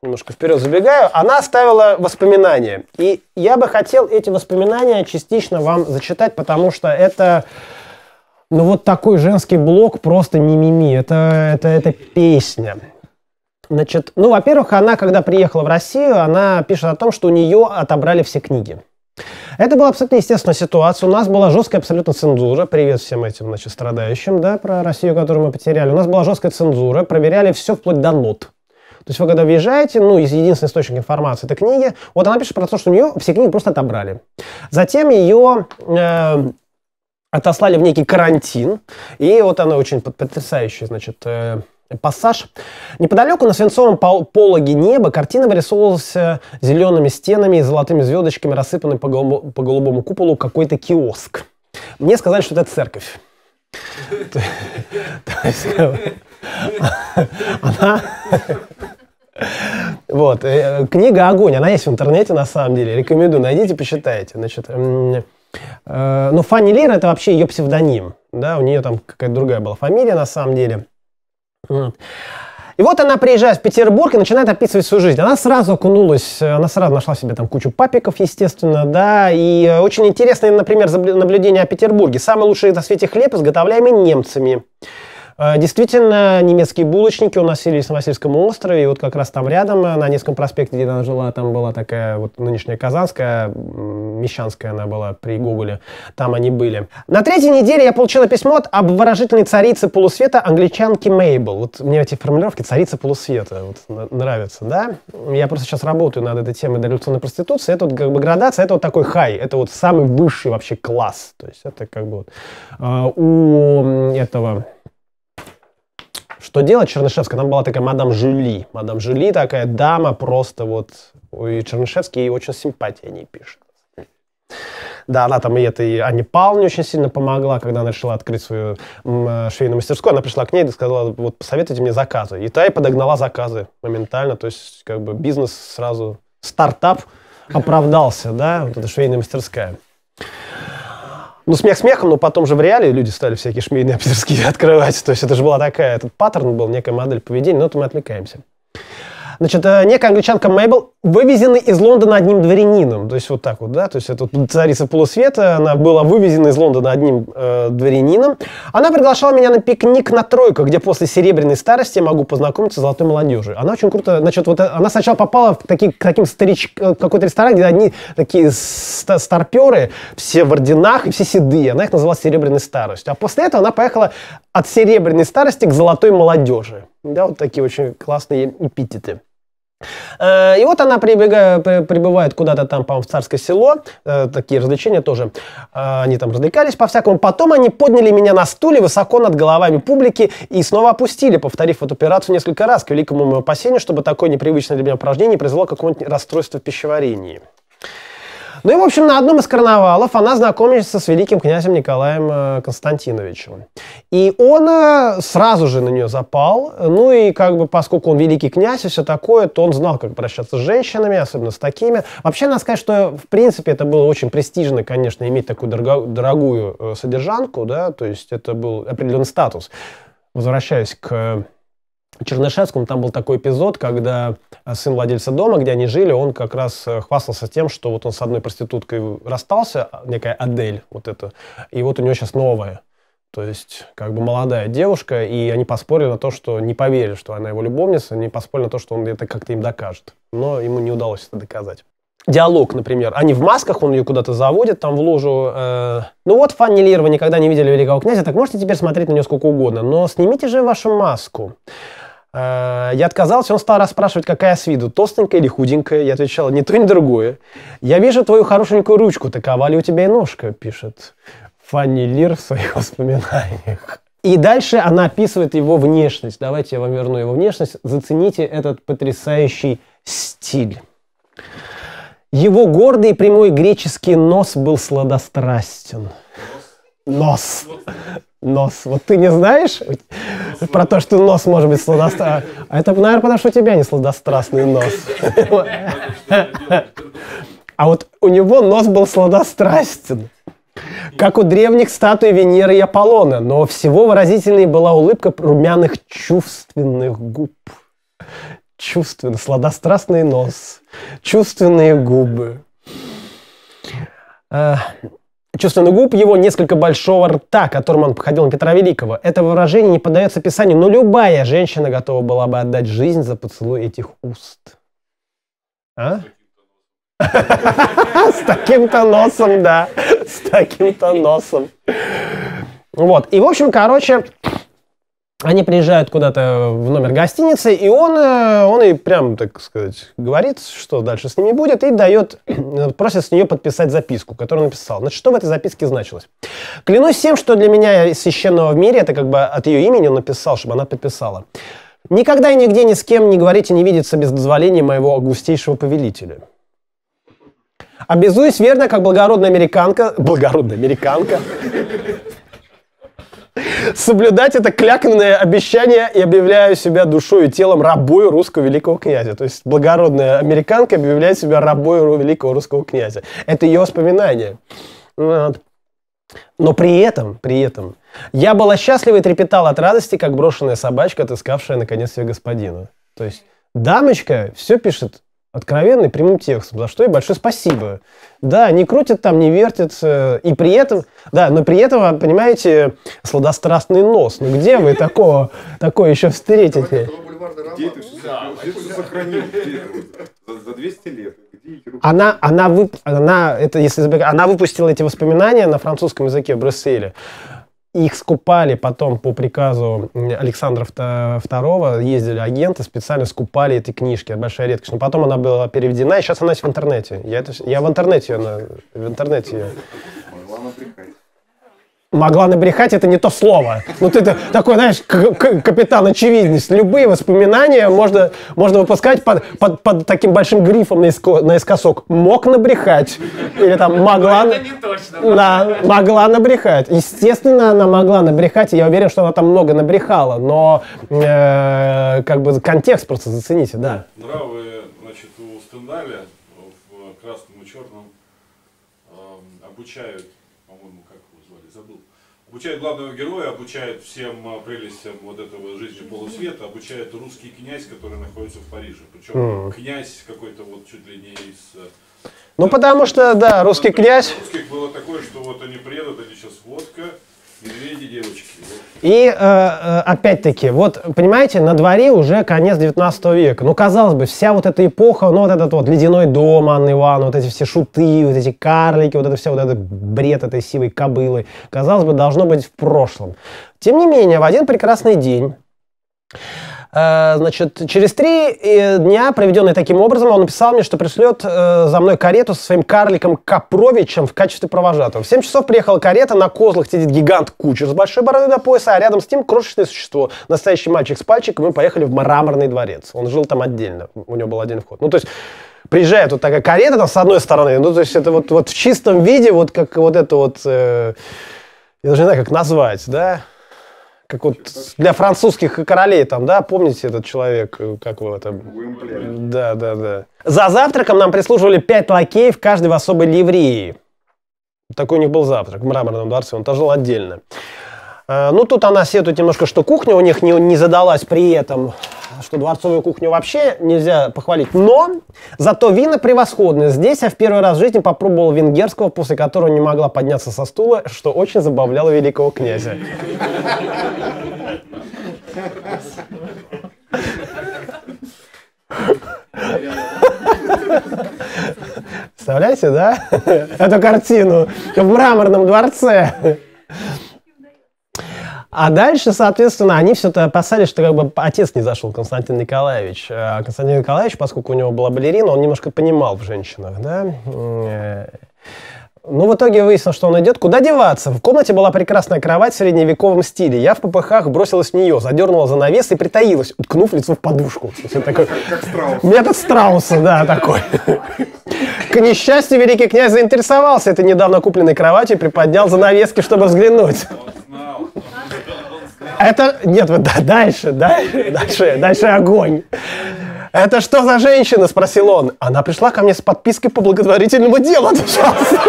немножко вперед забегаю, она оставила воспоминания. И я бы хотел эти воспоминания частично вам зачитать, потому что это, ну, вот такой женский блок просто не мими. Это, это, это песня. Значит, ну, во-первых, она, когда приехала в Россию, она пишет о том, что у нее отобрали все книги. Это была абсолютно естественная ситуация. У нас была жесткая абсолютно цензура. Привет всем этим, значит, страдающим, да, про Россию, которую мы потеряли. У нас была жесткая цензура. Проверяли все вплоть до нот. То есть вы когда въезжаете, ну, единственный источник информации это книги, вот она пишет про то, что у нее все книги просто отобрали. Затем ее э, отослали в некий карантин, и вот она очень потрясающая, значит, э, пассаж. Неподалеку на свинцовом пологе неба картина вырисовывалась э, зелеными стенами и золотыми звездочками, рассыпанный по, голубо, по голубому куполу какой-то киоск. Мне сказали, что это церковь. Э, она... Вот. Э, книга «Огонь», она есть в интернете на самом деле. Рекомендую, найдите, почитайте. Значит, но ну, Фанни Лера это вообще ее псевдоним. Да, у нее там какая-то другая была фамилия на самом деле. И вот она приезжает в Петербург и начинает описывать свою жизнь. Она сразу окунулась, она сразу нашла себе там кучу папиков, естественно, да, и очень интересное, например, наблюдение о Петербурге. Самый лучший на свете хлеб изготовляемый немцами. Э, действительно, немецкие булочники у нас селились на Васильском острове, и вот как раз там рядом, э, на Невском проспекте, где она жила, там была такая вот нынешняя Казанская, Мещанская она была при Гоголе, там они были. На третьей неделе я получила письмо от обворожительной царицы полусвета англичанки Мейбл. Вот мне эти формулировки «царица полусвета» вот, нравятся, да? Я просто сейчас работаю над этой темой дореволюционной проституции. Это вот как бы градация, это вот такой хай, это вот самый высший вообще класс. То есть это как бы вот, э, у этого что делать Чернышевская, там была такая мадам Жюли. Мадам Жюли такая дама, просто вот... И Чернышевский ей очень симпатия не пишет. Да, она там и это, этой Анне Павловне очень сильно помогла, когда она решила открыть свою э, швейную мастерскую. Она пришла к ней и сказала, вот посоветуйте мне заказы. И та и подогнала заказы моментально. То есть как бы бизнес сразу, стартап оправдался, да, вот эта швейная мастерская. Ну, смех смехом, но потом же в реале люди стали всякие шмейные питерские [LAUGHS] открывать. То есть это же была такая, этот паттерн был, некая модель поведения, но это мы отвлекаемся. Значит, э, некая англичанка Мейбл вывезена из Лондона одним дворянином. То есть вот так вот, да? То есть это царица полусвета, она была вывезена из Лондона одним э, дворянином. Она приглашала меня на пикник на тройку, где после серебряной старости я могу познакомиться с золотой молодежью. Она очень круто, значит, вот э, она сначала попала в такие, к таким старич, э, какой-то ресторан, где одни такие ст старперы, все в орденах и все седые. Она их называла серебряной старостью. А после этого она поехала от серебряной старости к золотой молодежи. Да, вот такие очень классные эпитеты. Э, и вот она прибывает куда-то там, по-моему, в царское село. Э, такие развлечения тоже. Э, они там развлекались по-всякому. Потом они подняли меня на стуле высоко над головами публики и снова опустили, повторив эту операцию несколько раз, к великому моему опасению, чтобы такое непривычное для меня упражнение не произвело какое нибудь расстройство в пищеварении. Ну и, в общем, на одном из карнавалов она знакомится с великим князем Николаем Константиновичем. И он э, сразу же на нее запал. Ну и как бы поскольку он великий князь и все такое, то он знал, как обращаться с женщинами, особенно с такими. Вообще, надо сказать, что в принципе это было очень престижно, конечно, иметь такую дорого- дорогую э, содержанку, да, то есть это был определенный статус. Возвращаясь к э, Чернышевскому там был такой эпизод, когда сын владельца дома, где они жили, он как раз хвастался тем, что вот он с одной проституткой расстался, а, некая Адель, вот это, и вот у него сейчас новая. То есть, как бы молодая девушка, и они поспорили на то, что не поверили, что она его любовница, они поспорили на то, что он это как-то им докажет. Но ему не удалось это доказать. Диалог, например. Они в масках, он ее куда-то заводит, там в лужу. Э, ну вот, Фанни Лир, никогда не видели великого князя, так можете теперь смотреть на нее сколько угодно, но снимите же вашу маску. Э, я отказался, он стал расспрашивать, какая с виду, толстенькая или худенькая. Я отвечал, ни то, ни другое. Я вижу твою хорошенькую ручку, такова ли у тебя и ножка, пишет Фанни Лир в своих [LAUGHS] воспоминаниях. И дальше она описывает его внешность. Давайте я вам верну его внешность. Зацените этот потрясающий стиль. Его гордый и прямой греческий нос был сладострастен. Нос. Нос. Вот ты не знаешь нос. про то, что нос может быть сладострастным? А это, наверное, потому что у тебя не сладострастный нос. [LAUGHS] А вот у него нос был сладострастен. Как у древних статуи Венеры и Аполлона, но всего выразительнее была улыбка румяных чувственных губ. Чувственный, сладострастный нос, чувственные губы. Э, чувственный губ его несколько большого рта, которым он походил на Петра Великого. Это выражение не поддается описанию, но любая женщина готова была бы отдать жизнь за поцелуй этих уст. А? [LAUGHS] С таким-то носом, да. С таким-то носом. Вот. И, в общем, короче, они приезжают куда-то в номер гостиницы, и он, э, он и прям, так сказать, говорит, что дальше с ними будет, и дает, э, просит с нее подписать записку, которую он написал. Значит, что в этой записке значилось? Клянусь всем, что для меня священного в мире, это как бы от ее имени он написал, чтобы она подписала. Никогда и нигде ни с кем не говорите, не видеться без дозволения моего густейшего повелителя. Обязуюсь верно, как благородная американка... Благородная американка? Соблюдать это кляканное обещание и объявляю себя душой и телом рабою русского великого князя. То есть благородная американка объявляет себя рабой великого русского князя. Это ее воспоминание. Вот. Но при этом, при этом, я была счастлива и трепетала от радости, как брошенная собачка, отыскавшая наконец ее господина. То есть дамочка все пишет откровенный прямым текстом, за что и большое спасибо. Да, не крутят там, не вертят, э, и при этом, да, но при этом, а, понимаете, сладострастный нос. Ну где вы такого, такое еще встретите? За 200 лет. Она, она, вып, она, это, если, она выпустила эти воспоминания на французском языке в Брюсселе их скупали потом по приказу Александра II, ездили агенты, специально скупали эти книжки, большая редкость. Но потом она была переведена, и сейчас она есть в интернете. Я, это, я в интернете ее, в интернете ее. Могла набрехать, это не то слово. Ну ты такой, знаешь, капитан очевидность. Любые воспоминания можно, можно выпускать под, под, под таким большим грифом наиско, наискосок. Мог набрехать. Или там могла... Но это не точно. Да, могла набрехать. Естественно, она могла набрехать, и я уверен, что она там много набрехала. Но э, как бы контекст просто зацените, да. Нравы, значит, у Стендаля в красном и черном э, обучают Обучает главного героя, обучает всем а, прелестям вот этого жизни полусвета, обучает русский князь, который находится в Париже. Причем mm. князь какой-то вот чуть ли не из... Э, ну да, потому что, да, русский князь... Русских было такое, что вот они приедут, они сейчас водка, и э, э, опять-таки, вот, понимаете, на дворе уже конец 19 века. Ну, казалось бы, вся вот эта эпоха, ну, вот этот вот ледяной дом Анны Ивановны, вот эти все шуты, вот эти карлики, вот это все, вот этот бред этой сивой кобылы, казалось бы, должно быть в прошлом. Тем не менее, в один прекрасный день Э, значит, через три э, дня, проведенные таким образом, он написал мне, что пришлет э, за мной карету со своим карликом Капровичем в качестве провожатого. В 7 часов приехала карета, на козлах сидит гигант кучер с большой бородой до пояса, а рядом с ним крошечное существо, настоящий мальчик с пальчиком, мы поехали в мраморный дворец. Он жил там отдельно, у него был один вход. Ну, то есть, приезжает вот такая карета там с одной стороны, ну, то есть, это вот, вот в чистом виде, вот как вот это вот, э, я даже не знаю, как назвать, да, как вот для французских королей там, да, помните этот человек, э, как его там? Да, да, да. За завтраком нам прислуживали пять лакеев, каждый в особой ливрии. Такой у них был завтрак в мраморном дворце, он жил отдельно. Э, ну, тут она сетует немножко, что кухня у них не, не задалась при этом что дворцовую кухню вообще нельзя похвалить. Но зато вина превосходные. Здесь я в первый раз в жизни попробовал венгерского, после которого не могла подняться со стула, что очень забавляло великого князя. Представляете, да? Эту картину в мраморном дворце. А дальше, соответственно, они все-то опасались, что как бы отец не зашел, Константин Николаевич. А Константин Николаевич, поскольку у него была балерина, он немножко понимал в женщинах, да. Э. Ну, в итоге выяснилось, что он идет. Куда деваться? В комнате была прекрасная кровать в средневековом стиле. Я в попыхах бросилась в нее, задернула занавес и притаилась, уткнув лицо в подушку. Все такой... [LAUGHS] Метод страуса, да, такой. [LAUGHS] К несчастью, великий князь заинтересовался этой недавно купленной кроватью и приподнял занавески, чтобы взглянуть. Это... Нет, вот да, дальше, дальше, дальше, дальше огонь. «Это что за женщина?» – спросил он. «Она пришла ко мне с подпиской по благотворительному делу, пожалуйста».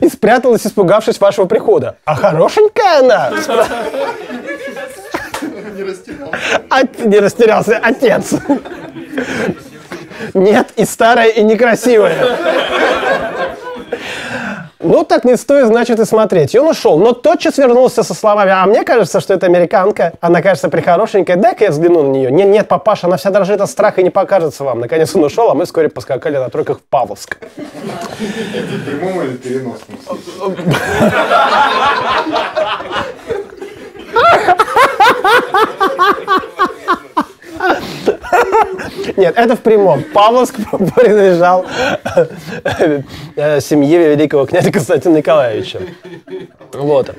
И спряталась, испугавшись вашего прихода. А хорошенькая она! Не растерялся. не растерялся отец. Нет, и старая, и некрасивая. Ну, так не стоит, значит, и смотреть. И он ушел, но тотчас вернулся со словами, а мне кажется, что это американка, она, кажется, прихорошенькая, дай-ка я взгляну на нее. Нет, нет, папаша, она вся дрожит от страха и не покажется вам. Наконец он ушел, а мы вскоре поскакали на тройках в Павловск. Это прямом или переносном [LAUGHS] Нет, это в прямом. Павловск [LAUGHS] принадлежал э, семье великого князя Константина Николаевича. Вот.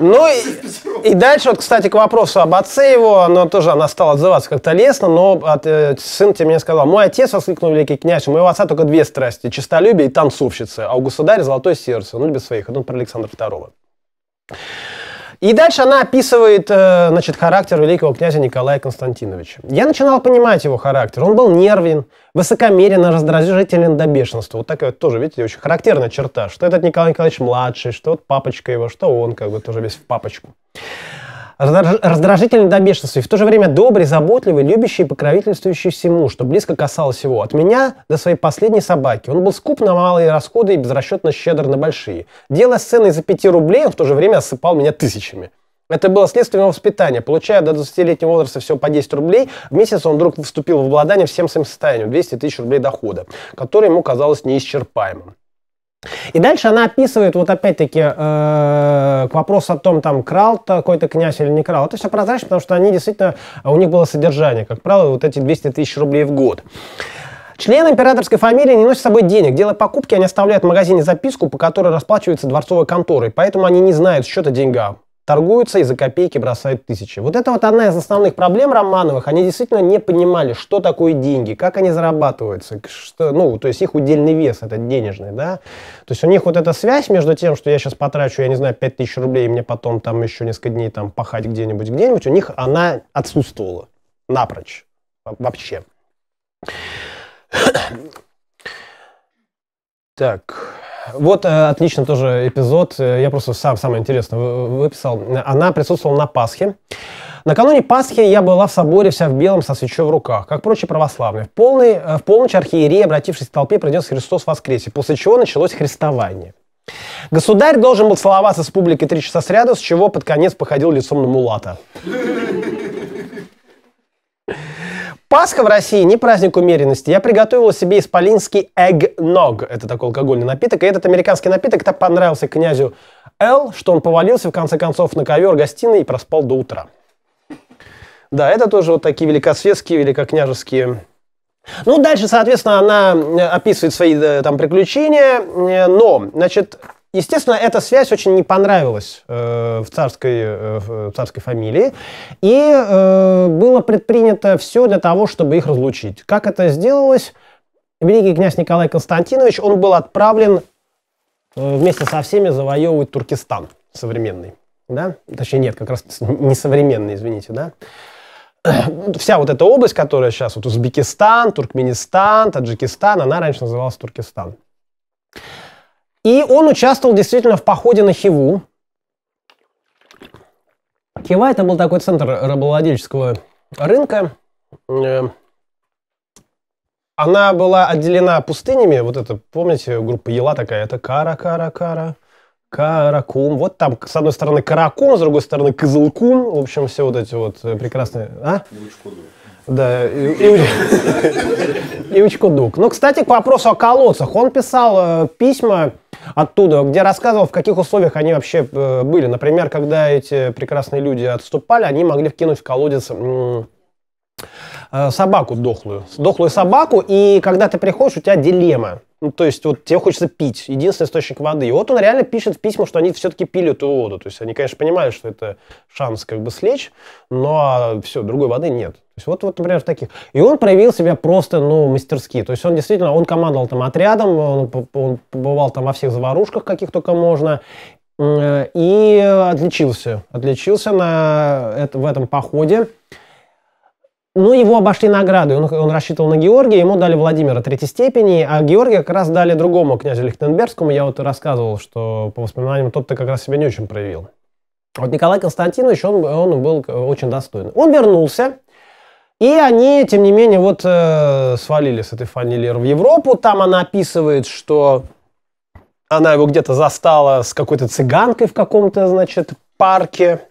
Ну и, и дальше, вот, кстати, к вопросу об отце его, она тоже она стала отзываться как-то лестно, но от, э, сын тебе мне сказал, мой отец, воскликнул великий князь, у моего отца только две страсти, честолюбие и танцовщица. а у государя золотое сердце, ну, без своих, ну, про Александра второго. И дальше она описывает э, значит, характер великого князя Николая Константиновича. Я начинал понимать его характер. Он был нервен, высокомерен, раздражителен до бешенства. Вот такая вот тоже, видите, очень характерная черта, что этот Николай Николаевич младший, что вот папочка его, что он как бы тоже весь в папочку раздражительный до бешенства и в то же время добрый, заботливый, любящий и покровительствующий всему, что близко касалось его, от меня до своей последней собаки. Он был скуп на малые расходы и безрасчетно щедр на большие. Делая сцены за 5 рублей, он в то же время осыпал меня тысячами. Это было следствием его воспитания. Получая до 20-летнего возраста всего по 10 рублей, в месяц он вдруг вступил в обладание всем своим состоянием, 200 тысяч рублей дохода, который ему казалось неисчерпаемым. И дальше она описывает, вот опять-таки, э, к вопросу о том, там, крал какой-то князь или не крал. Это все прозрачно, потому что они действительно, а, у них было содержание, как правило, вот эти 200 тысяч рублей в год. Члены императорской фамилии не носят с собой денег. Делая покупки, они оставляют в магазине записку, по которой расплачиваются дворцовой конторой. Поэтому они не знают счета деньгам торгуются и за копейки бросают тысячи. Вот это вот одна из основных проблем Романовых. Они действительно не понимали, что такое деньги, как они зарабатываются, что, ну, то есть их удельный вес, этот денежный, да. То есть у них вот эта связь между тем, что я сейчас потрачу, я не знаю, 5000 рублей, и мне потом там еще несколько дней там пахать где-нибудь, где-нибудь, у них она отсутствовала напрочь вообще. Так. Вот э, отлично тоже эпизод. Э, я просто сам самое интересное выписал. Она присутствовала на Пасхе. Накануне Пасхи я была в соборе вся в белом со свечой в руках, как прочие православные. В, полный, э, в полночь архиерей, обратившись к толпе, придет «Христос воскресе», после чего началось христование. Государь должен был целоваться с публикой три часа сряду, с чего под конец походил лицом на мулата. Пасха в России не праздник умеренности. Я приготовил себе исполинский эгг-ног. Это такой алкогольный напиток. И этот американский напиток так понравился князю Л, что он повалился, в конце концов, на ковер гостиной и проспал до утра. Да, это тоже вот такие великосветские, великокняжеские ну, дальше, соответственно, она э, описывает свои э, там приключения, э, но, значит, Естественно, эта связь очень не понравилась э, в, царской, э, в э, царской фамилии, и э, было предпринято все для того, чтобы их разлучить. Как это сделалось? Великий князь Николай Константинович, он был отправлен э, вместе со всеми завоевывать Туркестан современный. Да? Точнее, нет, как раз несовременный, извините, да? Вся вот эта область, которая сейчас вот Узбекистан, Туркменистан, Таджикистан, она раньше называлась Туркестан. И он участвовал действительно в походе на Хиву. Хива это был такой центр рабовладельческого рынка. Э, она была отделена пустынями. Вот это, помните, группа Ела такая, это Кара-Кара-Кара. Каракум. Вот там, с одной стороны, каракум, с другой стороны, кызылкум. В общем, все вот эти вот э, прекрасные... А? Да, и, и, Учкудук. Но, ну, кстати, к вопросу о колодцах. Он писал э, письма оттуда, где рассказывал, в каких условиях они вообще э, были. Например, когда эти прекрасные люди отступали, они могли вкинуть в колодец э, собаку дохлую, дохлую собаку, и когда ты приходишь, у тебя дилемма. Ну, то есть вот тебе хочется пить, единственный источник воды. И вот он реально пишет в письма, что они все-таки пили эту воду. То есть они, конечно, понимают, что это шанс как бы слечь, но все, другой воды нет. То есть вот, вот, например, таких. И он проявил себя просто, ну, мастерски. То есть он действительно, он командовал там отрядом, он, он побывал там во всех заварушках, каких только можно, э, и отличился. Отличился на, это, в этом походе. Но ну, его обошли награды. Он, он рассчитывал на Георгия, ему дали Владимира третьей степени, а Георгия как раз дали другому князю Лихтенбергскому. Я вот рассказывал, что по воспоминаниям тот-то как раз себя не очень проявил. Вот Николай Константинович, он, он был очень достойный. Он вернулся, и они, тем не менее, вот э, свалили с этой фанилер в Европу. Там она описывает, что она его где-то застала с какой-то цыганкой в каком-то, значит, парке.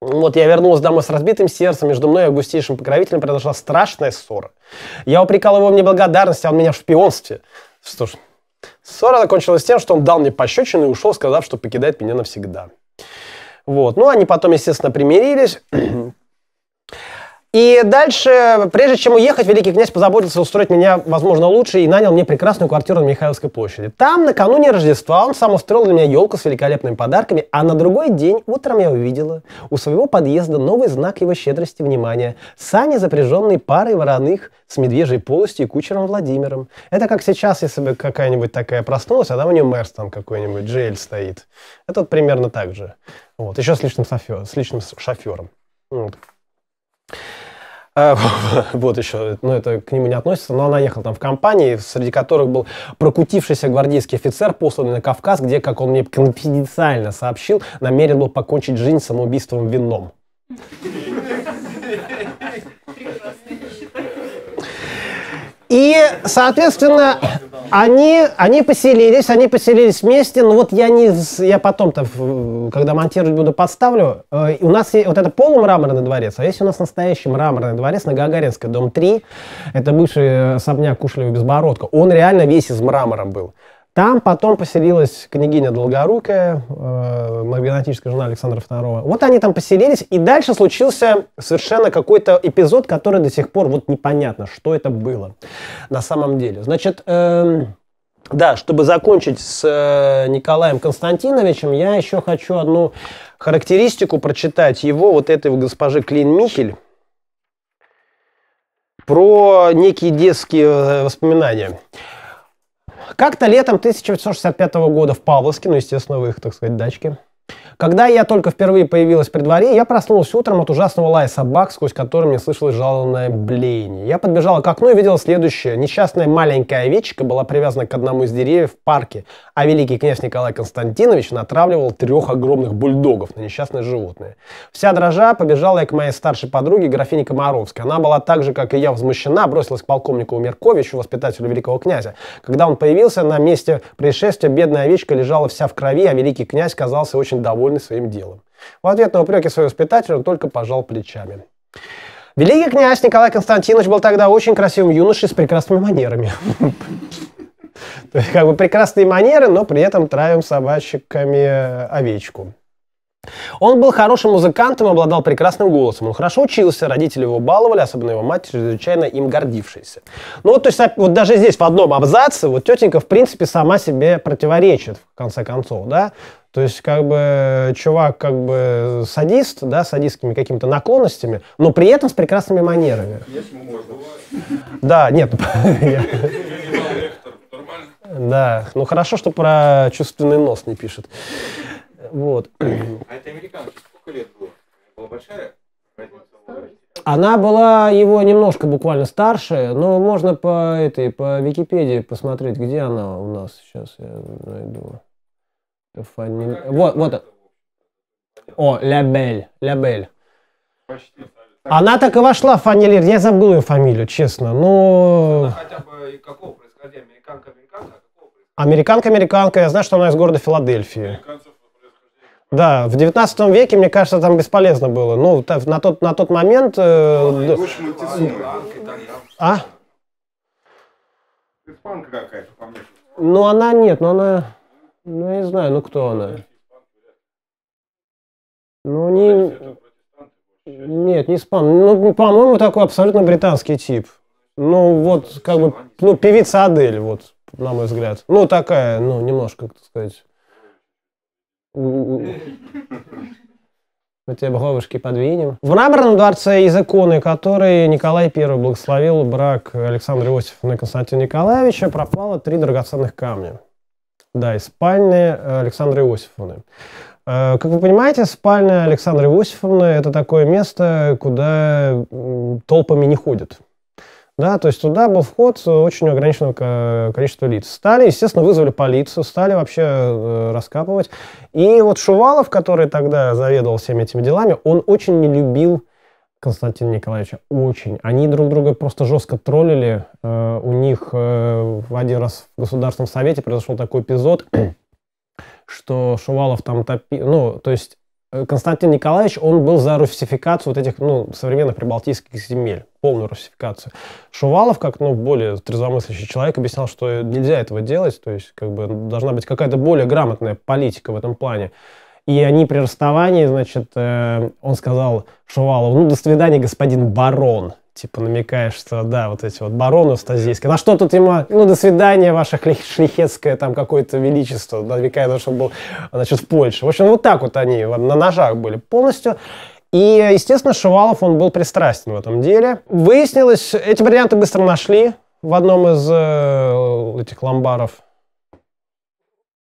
Вот я вернулась домой с разбитым сердцем, между мной и августейшим покровителем произошла страшная ссора. Я упрекал его в неблагодарности, а он меня в шпионстве. Что ж, ссора закончилась тем, что он дал мне пощечину и ушел, сказав, что покидает меня навсегда. Вот. Ну, они потом, естественно, примирились. [CLEARS THROAT] И дальше, прежде чем уехать, великий князь позаботился устроить меня, возможно, лучше и нанял мне прекрасную квартиру на Михайловской площади. Там, накануне Рождества, он сам устроил для меня елку с великолепными подарками, а на другой день утром я увидела у своего подъезда новый знак его щедрости внимания. Сани, запряженные парой вороных с медвежьей полостью и кучером Владимиром. Это как сейчас, если бы какая-нибудь такая проснулась, а там у нее мэрс там какой-нибудь, Джейль стоит. Это вот примерно так же. Вот, еще с личным, софер, с личным шофером. Вот. А, [LAUGHS] вот еще, ну это к нему не относится, но она ехала там в компании, среди которых был прокутившийся гвардейский офицер, посланный на Кавказ, где, как он мне конфиденциально сообщил, намерен был покончить жизнь самоубийством вином. И, соответственно, они, они поселились, они поселились вместе, но вот я не, я потом-то, когда монтировать буду, подставлю. Э, у нас есть вот это полумраморный дворец, а есть у нас настоящий мраморный дворец на Гагаринской, дом 3. Это бывший э, особняк Кушлева Безбородка. Он реально весь из мрамора был. Там потом поселилась княгиня Долгорукая, э, марганатическая жена Александра II. Вот они там поселились, и дальше случился совершенно какой-то эпизод, который до сих пор вот непонятно, что это было на самом деле. Значит, э, да, чтобы закончить с э, Николаем Константиновичем, я еще хочу одну характеристику прочитать его, вот этой госпожи Клин-Михель, про некие детские э, воспоминания. Как-то летом 1965 года в Павловске, ну, естественно, в их, так сказать, дачке, когда я только впервые появилась при дворе, я проснулась утром от ужасного лая собак, сквозь который мне слышалось жалобное блеяние. Я подбежала к окну и видела следующее. Несчастная маленькая овечка была привязана к одному из деревьев в парке, а великий князь Николай Константинович натравливал трех огромных бульдогов на несчастное животное. Вся дрожа побежала я к моей старшей подруге, графине Комаровской. Она была так же, как и я, возмущена, бросилась к полковнику Мерковичу, воспитателю великого князя. Когда он появился на месте происшествия, бедная овечка лежала вся в крови, а великий князь казался очень доволен довольны своим делом. В ответ на упреки своего воспитателя он только пожал плечами. Великий князь Николай Константинович был тогда очень красивым юношей с прекрасными манерами. [LAUGHS] То есть, как бы прекрасные манеры, но при этом травим собачками овечку. Он был хорошим музыкантом, обладал прекрасным голосом. Он хорошо учился, родители его баловали, особенно его мать, чрезвычайно им гордившаяся. Ну вот, то есть, а, вот даже здесь в одном абзаце вот тетенька, в принципе, сама себе противоречит, в конце концов, да? То есть, как бы, чувак, как бы, садист, да, садистскими какими-то наклонностями, но при этом с прекрасными манерами. Да, нет. Ну, [LAUGHS] да, ну хорошо, что про чувственный нос не пишет. Вот. А это американка сколько лет было? Была большая Она была его немножко буквально старше, но можно по этой, по Википедии посмотреть, где она у нас сейчас, я найду. Фанин... Вот, вот. О, Лябель, Лябель. Почти. Она так и вошла в фанилер, я забыл ее фамилию, честно, но... американка-американка? А американка-американка, я знаю, что она из города Филадельфии. Американцы да, в 19 веке, мне кажется, там бесполезно было. Ну, на тот, на тот момент... Э, ну, а? Испанка а? какая-то, по мне. Ну, она нет, но ну, она... Ну, я не знаю, ну кто она. Ну, не... Нет, не испан. Ну, по-моему, такой абсолютно британский тип. Ну, вот, как бы, ну, певица Адель, вот, на мой взгляд. Ну, такая, ну, немножко, так сказать. Мы тебе бровушки подвинем. В Мраморном дворце из иконы, которые Николай I благословил брак Александра Иосифовны и Константина Николаевича, пропало три драгоценных камня. Да, из спальни э, Александра Иосифовны. Э, как вы понимаете, спальня Александра Иосифовны – это такое место, куда толпами не ходят. Да, то есть туда был вход э, очень ограниченного количества лиц. Стали, естественно, вызвали полицию, стали вообще э, раскапывать. И вот Шувалов, который тогда заведовал всеми этими делами, он очень не любил Константина Николаевича. Очень. Они друг друга просто жестко троллили. Э, у них э, в один раз в Государственном Совете произошел такой эпизод, [CLEARS THROAT] что Шувалов там топил... Ну, то есть э, Константин Николаевич, он был за русификацию вот этих ну, современных прибалтийских земель полную русификацию. Шувалов, как ну, более трезвомыслящий человек, объяснял, что нельзя этого делать, то есть как бы должна быть какая-то более грамотная политика в этом плане. И они при расставании, значит, э, он сказал Шувалову, ну, до свидания, господин барон. Типа намекаешь, что да, вот эти вот бароны стазийские. На что тут ему, ну, до свидания, ваше шлихетское там какое-то величество, намекая на что он был, значит, в Польше. В общем, вот так вот они на ножах были полностью. И, естественно, Шувалов, он был пристрастен в этом деле. Выяснилось, эти бриллианты быстро нашли в одном из э, этих ломбаров.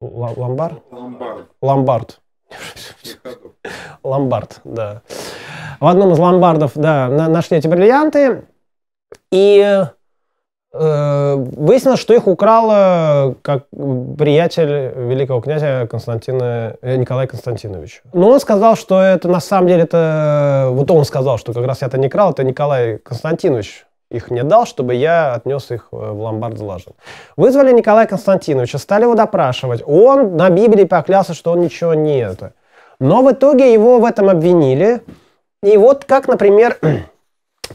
Л ломбар? Ломбард. Ломбард. Ломбард, да. В одном из ломбардов, да, на нашли эти бриллианты. И Выяснилось, что их украл как приятель великого князя Константина, э, Николая Константиновича. Но он сказал, что это на самом деле это... Вот он сказал, что как раз я это не крал, это Николай Константинович их мне дал, чтобы я отнес их э, в ломбард залажил. Вызвали Николая Константиновича, стали его допрашивать. Он на Библии поклялся, что он ничего не это. Но в итоге его в этом обвинили. И вот как, например, [CLEARS THROAT]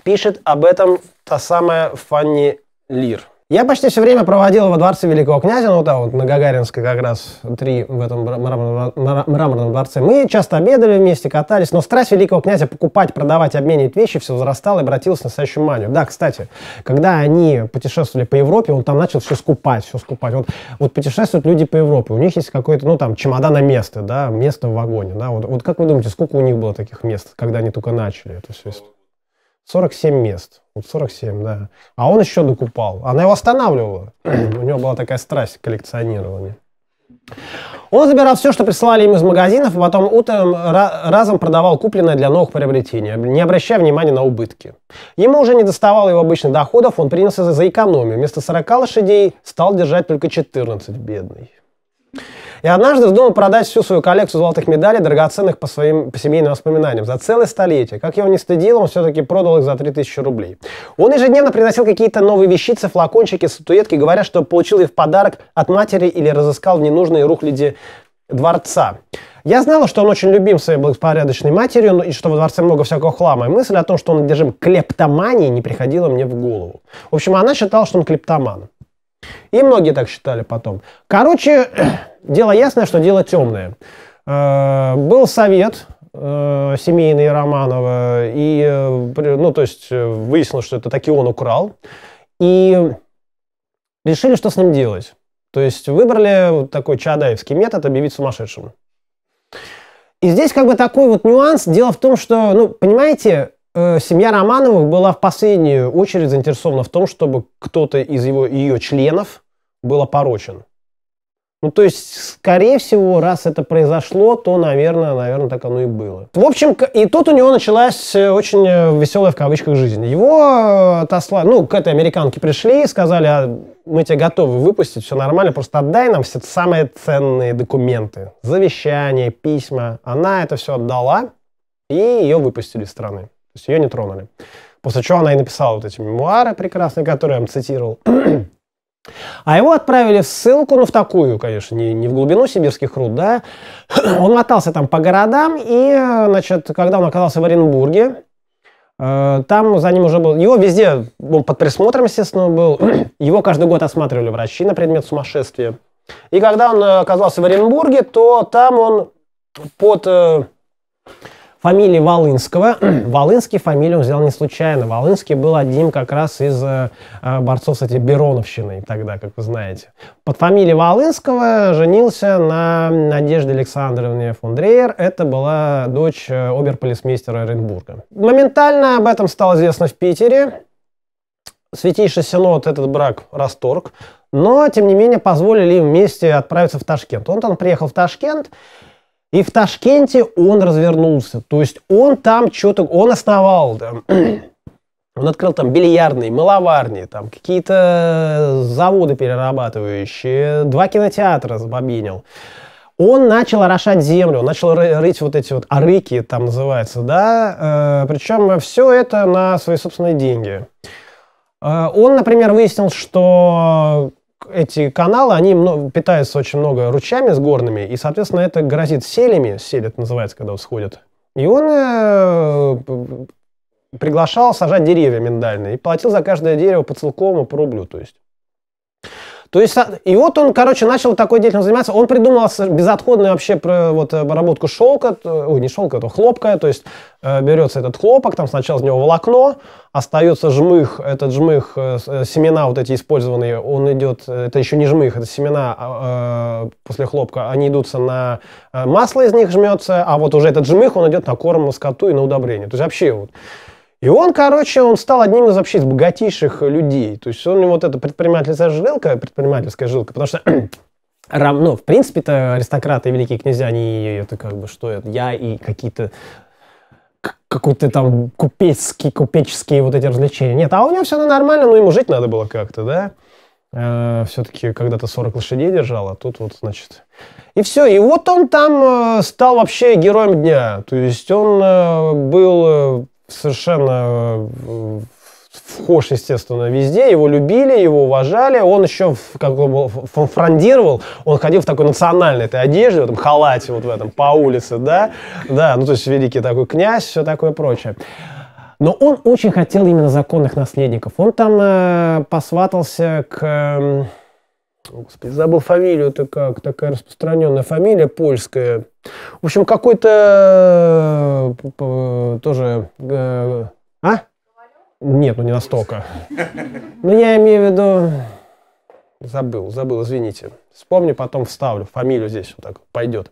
пишет об этом та самая Фанни лир. Я почти все время проводил во дворце Великого князя, ну там вот на Гагаринской как раз три в этом мраморном, дворце. Мы часто обедали вместе, катались, но страсть Великого князя покупать, продавать, обменивать вещи все возрастала и обратилась в настоящую манию. Да, кстати, когда они путешествовали по Европе, он там начал все скупать, все скупать. Вот, вот путешествуют люди по Европе, у них есть какое-то, ну там, чемодан на место, да, место в вагоне, да. Вот, вот как вы думаете, сколько у них было таких мест, когда они только начали это все? 47 мест. Вот 47, да. А он еще докупал. Она его останавливала. [CLEARS THROAT] У него была такая страсть к коллекционированию. Он забирал все, что присылали им из магазинов, а потом утром разом продавал купленное для новых приобретений, не обращая внимания на убытки. Ему уже не доставало его обычных доходов, он принялся за экономию. Вместо 40 лошадей стал держать только 14, бедный. И однажды вздумал продать всю свою коллекцию золотых медалей, драгоценных по своим по семейным воспоминаниям, за целое столетие. Как я его не стыдил, он все-таки продал их за 3000 рублей. Он ежедневно приносил какие-то новые вещицы, флакончики, статуэтки, говоря, что получил их в подарок от матери или разыскал в ненужной рухляди дворца. Я знала, что он очень любим своей благопорядочной матерью, и что во дворце много всякого хлама, и мысль о том, что он одержим клептоманией, не приходила мне в голову. В общем, она считала, что он клептоман. И многие так считали потом. Короче, [CLEARS THROAT] дело ясное, что дело темное. Э, был совет э, семейный Романова, и, э, ну, то есть выяснилось, что это таки он украл, и решили, что с ним делать. То есть выбрали такой чадаевский метод объявить сумасшедшим. И здесь как бы такой вот нюанс. Дело в том, что, ну, понимаете, Э, семья Романовых была в последнюю очередь заинтересована в том, чтобы кто-то из его, ее членов был опорочен. Ну, то есть, скорее всего, раз это произошло, то, наверное, наверное, так оно и было. В общем, и тут у него началась э, очень э, веселая в кавычках жизнь. Его отослали, ну, к этой американке пришли, и сказали, а, мы тебя готовы выпустить, все нормально, просто отдай нам все самые ценные документы, завещание, письма. Она это все отдала, и ее выпустили из страны. То есть ее не тронули. После чего она и написала вот эти мемуары прекрасные, которые я вам цитировал. [CLEARS THROAT] А его отправили в ссылку, ну в такую, конечно, не, не в глубину сибирских руд, да. Он [CLEARS THROAT] мотался там по городам, и, значит, когда он оказался в Оренбурге, э, там за ним уже был... Его везде, был под присмотром, естественно, был. [CLEARS THROAT] Его каждый год осматривали врачи на предмет сумасшествия. И когда он оказался в Оренбурге, то там он под... Э, фамилии Волынского. [CLEARS THROAT] Волынский фамилию он взял не случайно. Волынский был одним как раз из э, э борцов, кстати, бероновщиной тогда, как вы знаете. Под фамилией Волынского женился на Надежде Александровне Фундреер. Это была дочь э, оберполисмейстера Оренбурга. Моментально об этом стало известно в Питере. Святейший Синод этот брак расторг, но, тем не менее, позволили им вместе отправиться в Ташкент. Он там приехал в Ташкент, и в Ташкенте он развернулся. То есть он там что-то, он основал. Там, [CLEARS THROAT] он открыл там бильярдные, маловарни, там какие-то заводы перерабатывающие, два кинотеатра забобинил. Он начал орошать землю, начал рыть вот эти вот арыки, там называется, да. Э, Причем все это на свои собственные деньги. Э, он, например, выяснил, что эти каналы, они питаются очень много ручьями с горными, и, соответственно, это грозит селями, сель называется, когда вот И он э, приглашал сажать деревья миндальные и платил за каждое дерево по целковому по рублю, то есть. То есть, а, и вот он, короче, начал такой деятельностью заниматься. Он придумал безотходную вообще вот, э, обработку шелка, ой, не шелка, это хлопка, то есть э, берется этот хлопок, там сначала из него волокно, остается жмых, этот жмых, э, семена вот эти использованные, он идет, это еще не жмых, это семена а, э, после хлопка, они идутся на масло из них жмется, а вот уже этот жмых, он идет на корм скоту и на удобрение. То есть вообще вот. И он, короче, он стал одним из вообще богатейших людей. То есть он вот эта предпринимательская жилка, предпринимательская жилка, потому что [CLEARS THROAT] равно, ну, в принципе-то аристократы и великие князья, они это как бы что это, я и какие-то какой-то там купеческие, купеческие вот эти развлечения. Нет, а у него все нормально, но ему жить надо было как-то, да? Э, все-таки когда-то 40 лошадей держал, а тут вот, значит... И все, и вот он там э, стал вообще героем дня. То есть он э, был э, совершенно э, вхож, естественно, везде. Его любили, его уважали. Он еще как бы фрондировал. Он ходил в такой национальной этой одежде, в этом халате вот в этом, по улице, да? Да, ну то есть великий такой князь, все такое прочее. Но он очень хотел именно законных наследников. Он там э, посватался к... Э, господи, забыл фамилию, это как такая распространенная фамилия польская. В общем, какой-то э, тоже... Э, а? Нет, ну не настолько. Но ну, я имею в виду... Забыл, забыл, извините. Вспомню, потом вставлю. Фамилию здесь вот так пойдет.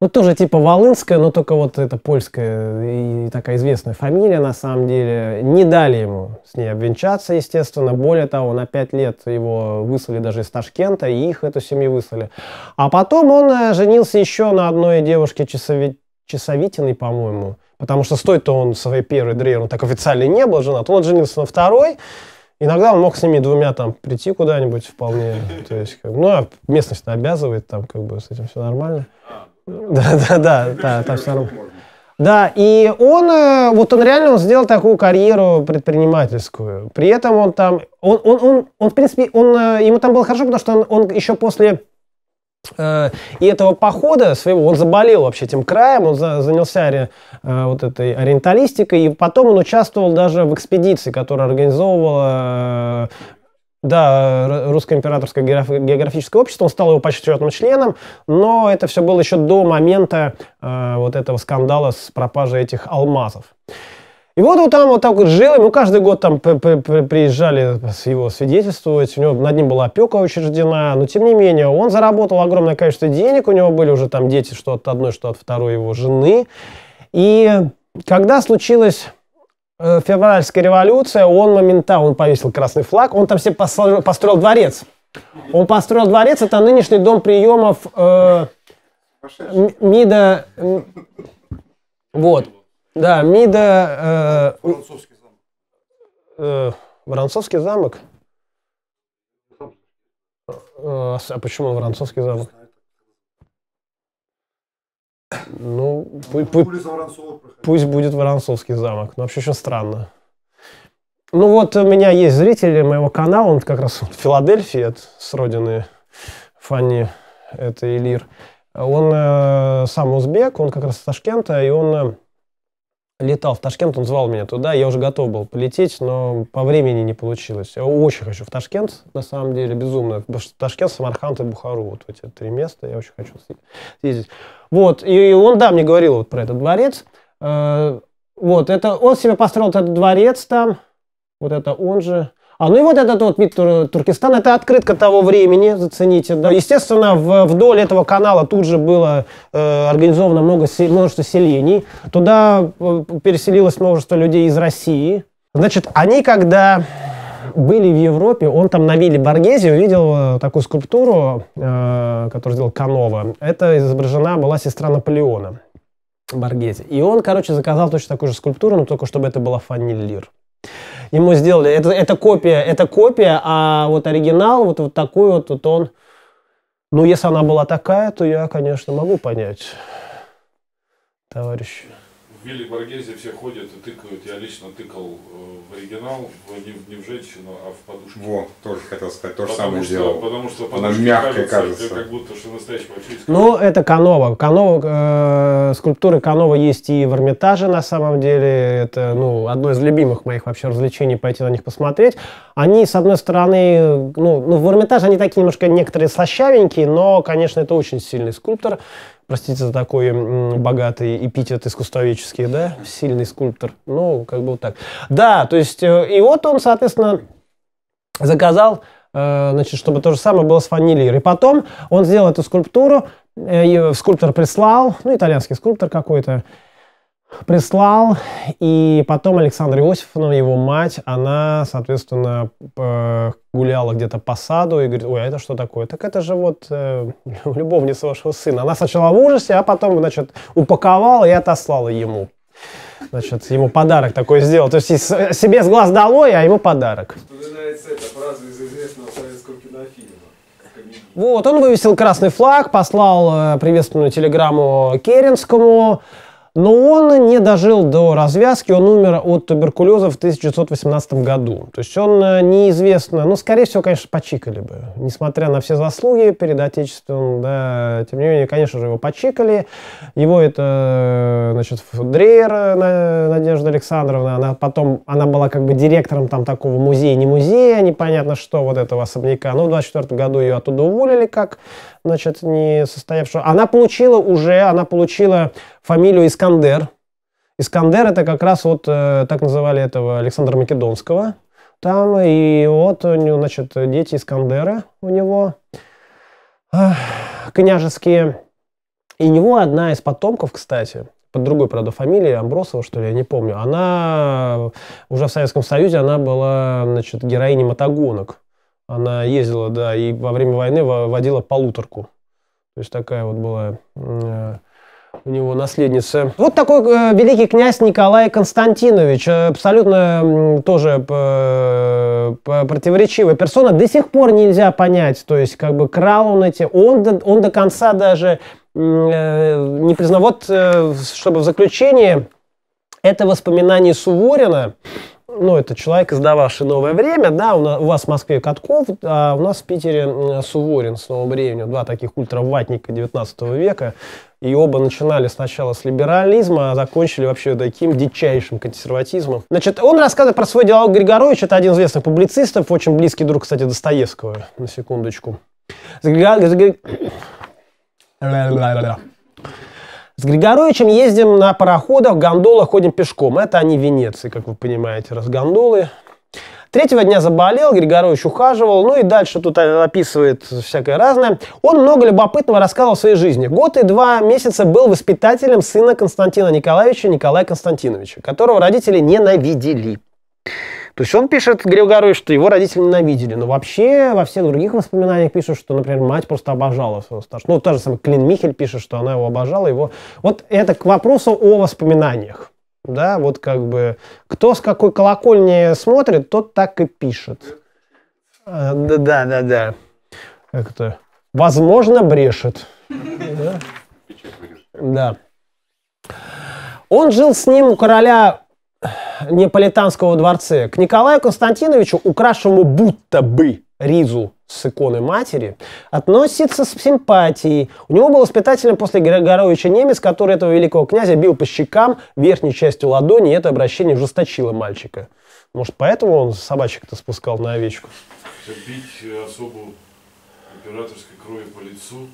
Ну, тоже типа Волынская, но только вот это польская э, и такая известная фамилия, на самом деле. Не дали ему с ней обвенчаться, естественно. Более того, на пять лет его выслали даже из Ташкента, и их, эту семью, выслали. А потом он э, женился еще на одной девушке часови... Часовитиной, по-моему. Потому что стоит-то он своей первой дрейер, он так официально не был женат. Он женился на второй, Иногда он мог с ними двумя там прийти куда-нибудь вполне. То есть, ну, а местность обязывает, там как бы с этим все нормально. А, да-да-да, да, там все нормально. Да, и он, э, вот он реально он сделал такую карьеру предпринимательскую. При этом он там, он, он, он, он в принципе, он, э, ему там было хорошо, потому что он, он еще после э, и этого похода своего, он заболел вообще этим краем, он за, занялся э, вот этой ориенталистикой, и потом он участвовал даже в экспедиции, которая организовывала э, да, Русское императорское географическое общество, он стал его почетным членом, но это все было еще до момента э, вот этого скандала с пропажей этих алмазов. И вот он там вот так вот жил, ему каждый год там приезжали с его свидетельствовать, у него над ним была опека учреждена, но тем не менее он заработал огромное количество денег, у него были уже там дети что от одной, что от второй его жены. И когда случилось Э, февральская революция, он моментально он повесил красный флаг, он там себе построил, построил дворец. Он построил дворец, это нынешний дом приемов э, МИДа... Э, вот. Да, МИДа... Э, замок. Э, Воронцовский замок? Э, а, а почему Воронцовский замок? Ну, пу- ну, пу- пусть будет Воронцовский замок. Но вообще очень странно. Ну вот у меня есть зрители моего канала, он как раз в Филадельфии, от, с родины Фанни, это Элир. Он э, сам узбек, он как раз из Ташкента, и он э, летал в Ташкент, он звал меня туда, я уже готов был полететь, но по времени не получилось. Я очень хочу в Ташкент, на самом деле, безумно. Потому что Ташкент, Самарханд и Бухару, вот эти три места, я очень хочу съездить. Вот, и он, да, мне говорил вот про этот дворец. Э, вот, это он себе построил этот дворец там, вот это он же. А ну и вот этот вот вид Туркестана, это открытка того времени, зацените. Да. Естественно, в, вдоль этого канала тут же было э, организовано много, множество селений. Туда э, переселилось множество людей из России. Значит, они когда были в Европе, он там на вилле Боргезе увидел э, такую скульптуру, э, которую сделал Канова. Это изображена была сестра Наполеона Боргезе. И он, короче, заказал точно такую же скульптуру, но только чтобы это была фанилир ему сделали. Это, это копия, это копия, а вот оригинал, вот, вот такой вот, вот он... Ну, если она была такая, то я, конечно, могу понять, товарищ. Вилли Боргезе все ходят и тыкают. Я лично тыкал э, в оригинал, не, в, не в женщину, а в подушку. Во, тоже хотел сказать, то же самое что, делал. Потому что Она мягкая кажется, кажется. как будто что настоящий мальчишка. Ну, это Канова. Канова э, скульптуры Канова есть и в Эрмитаже, на самом деле. Это ну, одно из любимых моих вообще развлечений, пойти на них посмотреть. Они, с одной стороны, ну, ну в Эрмитаже они такие немножко некоторые слащавенькие, но, конечно, это очень сильный скульптор простите за такой м, богатый эпитет искусствоведческий, да, сильный скульптор, ну, как бы вот так. Да, то есть, э, и вот он, соответственно, заказал, э, значит, чтобы то же самое было с фанилией. И потом он сделал эту скульптуру, э, скульптор прислал, ну, итальянский скульптор какой-то, прислал, и потом Александра Иосифовна, ну, его мать, она, соответственно, гуляла где-то по саду и говорит, ой, а это что такое? Так это же вот э, [LAUGHS] любовница вашего сына. Она сначала в ужасе, а потом, значит, упаковала и отослала ему. Значит, ему подарок такой сделал. То есть э, себе с глаз долой, а ему подарок. Вот, он вывесил красный флаг, послал э, приветственную телеграмму Керенскому, но он не дожил до развязки, он умер от туберкулеза в 1918 году. То есть он э, неизвестно, ну, скорее всего, конечно, почикали бы. Несмотря на все заслуги перед Отечеством, да, тем не менее, конечно же, его почикали. Его это, значит, Дрейер э, Надежда Александровна, она потом, она была как бы директором там такого музея, не музея, непонятно что, вот этого особняка. Но ну, в 24 году ее оттуда уволили как значит, не состоявшего. Она получила уже, она получила фамилию Искандер. Искандер это как раз вот э, так называли этого Александра Македонского. Там и вот у него, значит, дети Искандера у него э, княжеские. И у него одна из потомков, кстати, под другой, правда, фамилией, Амбросова, что ли, я не помню. Она э, уже в Советском Союзе, она была, значит, героиней мотогонок она ездила, да, и во время войны водила полуторку. То есть такая вот была э, у него наследница. Вот такой э, великий князь Николай Константинович, э, абсолютно э, тоже э, противоречивая персона, до сих пор нельзя понять, то есть как бы крал он эти, он он до конца даже э, не признал. Вот, э, чтобы в заключение, это воспоминание Суворина, ну, это человек из «Да, ваше новое время», да, у, нас, у вас в Москве Катков, а у нас в Питере Суворин с новым временем, два таких ультраватника 19 века, и оба начинали сначала с либерализма, а закончили вообще таким дичайшим консерватизмом. Значит, он рассказывает про свой диалог Григорович, это один из известных публицистов, очень близкий друг, кстати, Достоевского, на секундочку. С Григор... С Григоровичем ездим на пароходах, гондолах, ходим пешком. Это они в Венеции, как вы понимаете, раз гондолы. Третьего дня заболел, Григорович ухаживал, ну и дальше тут э, описывает всякое разное. Он много любопытного рассказывал в своей жизни. Год и два месяца был воспитателем сына Константина Николаевича Николая Константиновича, которого родители ненавидели. То есть он пишет Григорию, что его родители ненавидели. Но вообще во всех других воспоминаниях пишут, что, например, мать просто обожала своего старшего. Ну, та же самая Клин Михель пишет, что она его обожала. Его... Вот это к вопросу о воспоминаниях. Да, вот как бы кто с какой колокольни смотрит, тот так и пишет. Э, да, да, да, да. Как это? Возможно, брешет. [LAUGHS] да. Он жил с ним у короля Неаполитанского дворца к Николаю Константиновичу, украшенному будто бы Ризу с иконой матери, относится с симпатией. У него был воспитателем после Григоровича немец, который этого великого князя бил по щекам верхней частью ладони, и это обращение ужесточило мальчика. Может, поэтому он собачек-то спускал на овечку? Бить особу императорской крови по лицу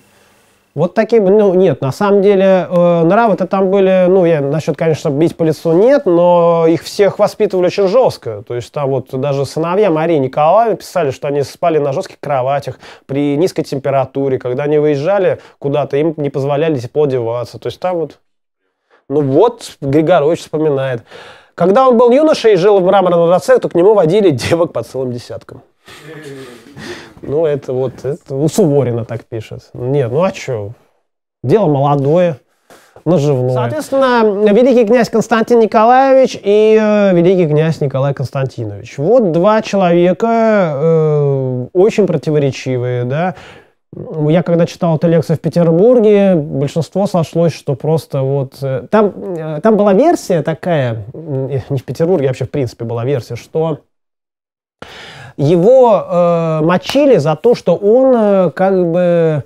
вот такие, ну нет, на самом деле э, нравы-то там были, ну я насчет, конечно, бить по лицу нет, но их всех воспитывали очень жестко. То есть там вот даже сыновья Марии Николаевны писали, что они спали на жестких кроватях при низкой температуре, когда они выезжали куда-то, им не позволяли тепло одеваться. То есть там вот, ну вот Григорович вспоминает. Когда он был юношей и жил в мраморном дворце, то к нему водили девок по целым десяткам. Ну, это вот, это, у Суворина так пишет. Нет, ну а что? Дело молодое, наживное. Соответственно, великий князь Константин Николаевич и э, великий князь Николай Константинович. Вот два человека э, очень противоречивые, да. Я когда читал эту лекцию в Петербурге, большинство сошлось, что просто вот... Э, там, э, там была версия такая, не в Петербурге, а вообще в принципе была версия, что его э, мочили за то, что он э, как бы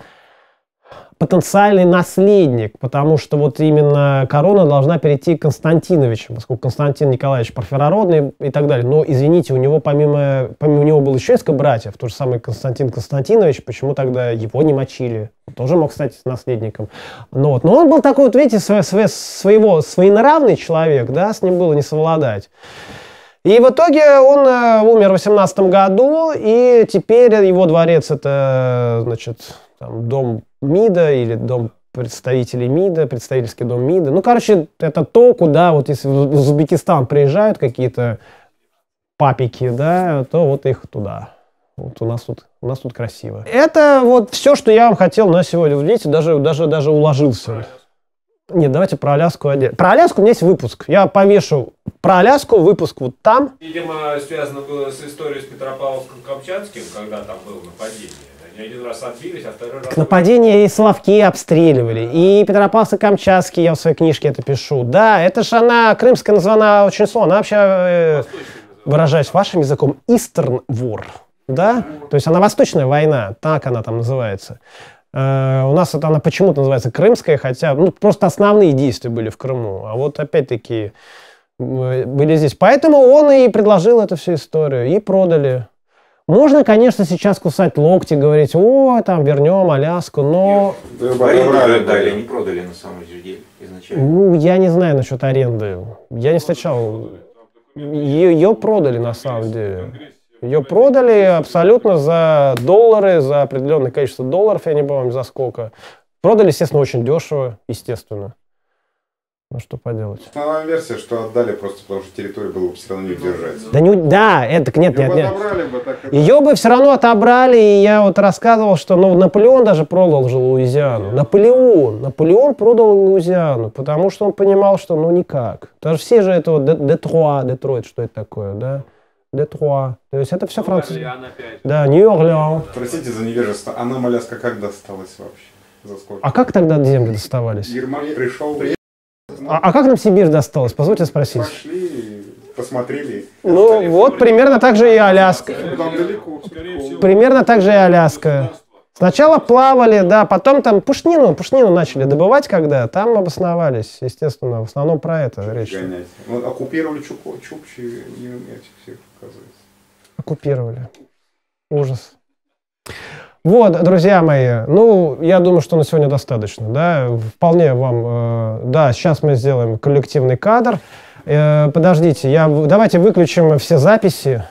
потенциальный наследник, потому что вот именно корона должна перейти к Константиновичу, поскольку Константин Николаевич Парфирородный и так далее. Но, извините, у него помимо, помимо него был еще несколько братьев, тот же самый Константин Константинович, почему тогда его не мочили? Он тоже мог стать наследником. Но ну вот. Но он был такой, вот видите, своего, своего своенравный человек, да, с ним было не совладать. И в итоге он э, умер в 18 году, и теперь его дворец это, значит, там, дом МИДа или дом представителей МИДа, представительский дом МИДа. Ну, короче, это то, куда вот если в Узбекистан приезжают какие-то папики, да, то вот их туда. Вот у нас тут, у нас тут красиво. Это вот все, что я вам хотел на сегодня. Видите, даже, даже, даже уложился. Нет, давайте про Аляску отдельно. Про Аляску у меня есть выпуск. Я повешу про Аляску выпуск вот там. Видимо, связано было с историей с Петропавловском-Камчатским, когда там было нападение. Они один раз отбились, а второй раз... Так нападение и Соловки обстреливали, и Петропавловск-Камчатский, я в своей книжке это пишу. Да, это же она, крымская названа очень словно, она вообще, э, выражаясь вашим языком, Eastern War. Да? То есть она восточная война, так она там называется. Э, у нас это она почему-то называется крымская, хотя ну, просто основные действия были в Крыму. А вот опять-таки были здесь. Поэтому он и предложил эту всю историю. И продали. Можно, конечно, сейчас кусать локти, говорить, о, там, вернем Аляску, но... Аренду дали, не продали на самом деле изначально. Ну, я не знаю насчет аренды. Я не встречал. ее ну, а продали на самом деле. Ее продали абсолютно за доллары, за определенное количество долларов, я не помню за сколько. Продали, естественно, очень дешево, естественно. Ну что поделать. Основная версия, что отдали просто потому, что территория была бы все равно не удержать. Да, не, да это нет, Ее нет, нет. Бы, так это... Ее бы все равно отобрали, и я вот рассказывал, что ну, Наполеон даже продал же Луизиану. Нет. Наполеон, Наполеон продал Луизиану, потому что он понимал, что ну никак. Даже все же это вот Детроа, Детройт, что это такое, да? Детруа. То есть это все Франция. Да, Нью-Орлеан. Простите за невежество, а нам Аляска как досталась вообще? За сколько? А как тогда земли доставались? Германия пришел... А, а как нам Сибирь досталась? Позвольте спросить. Пошли, посмотрели. Ну вот, примерно так же и Аляска. Примерно так же и Аляска. Сначала плавали, да, потом там пушнину, пушнину начали добывать, когда там обосновались, естественно, в основном про это Чуть речь. Гонять. Вот, оккупировали Чукчи, эти всех оказывается. Оккупировали. Ужас. Вот, друзья мои, ну, я думаю, что на сегодня достаточно, да, вполне вам, э, да, сейчас мы сделаем коллективный кадр. Э, подождите, я, давайте выключим все записи.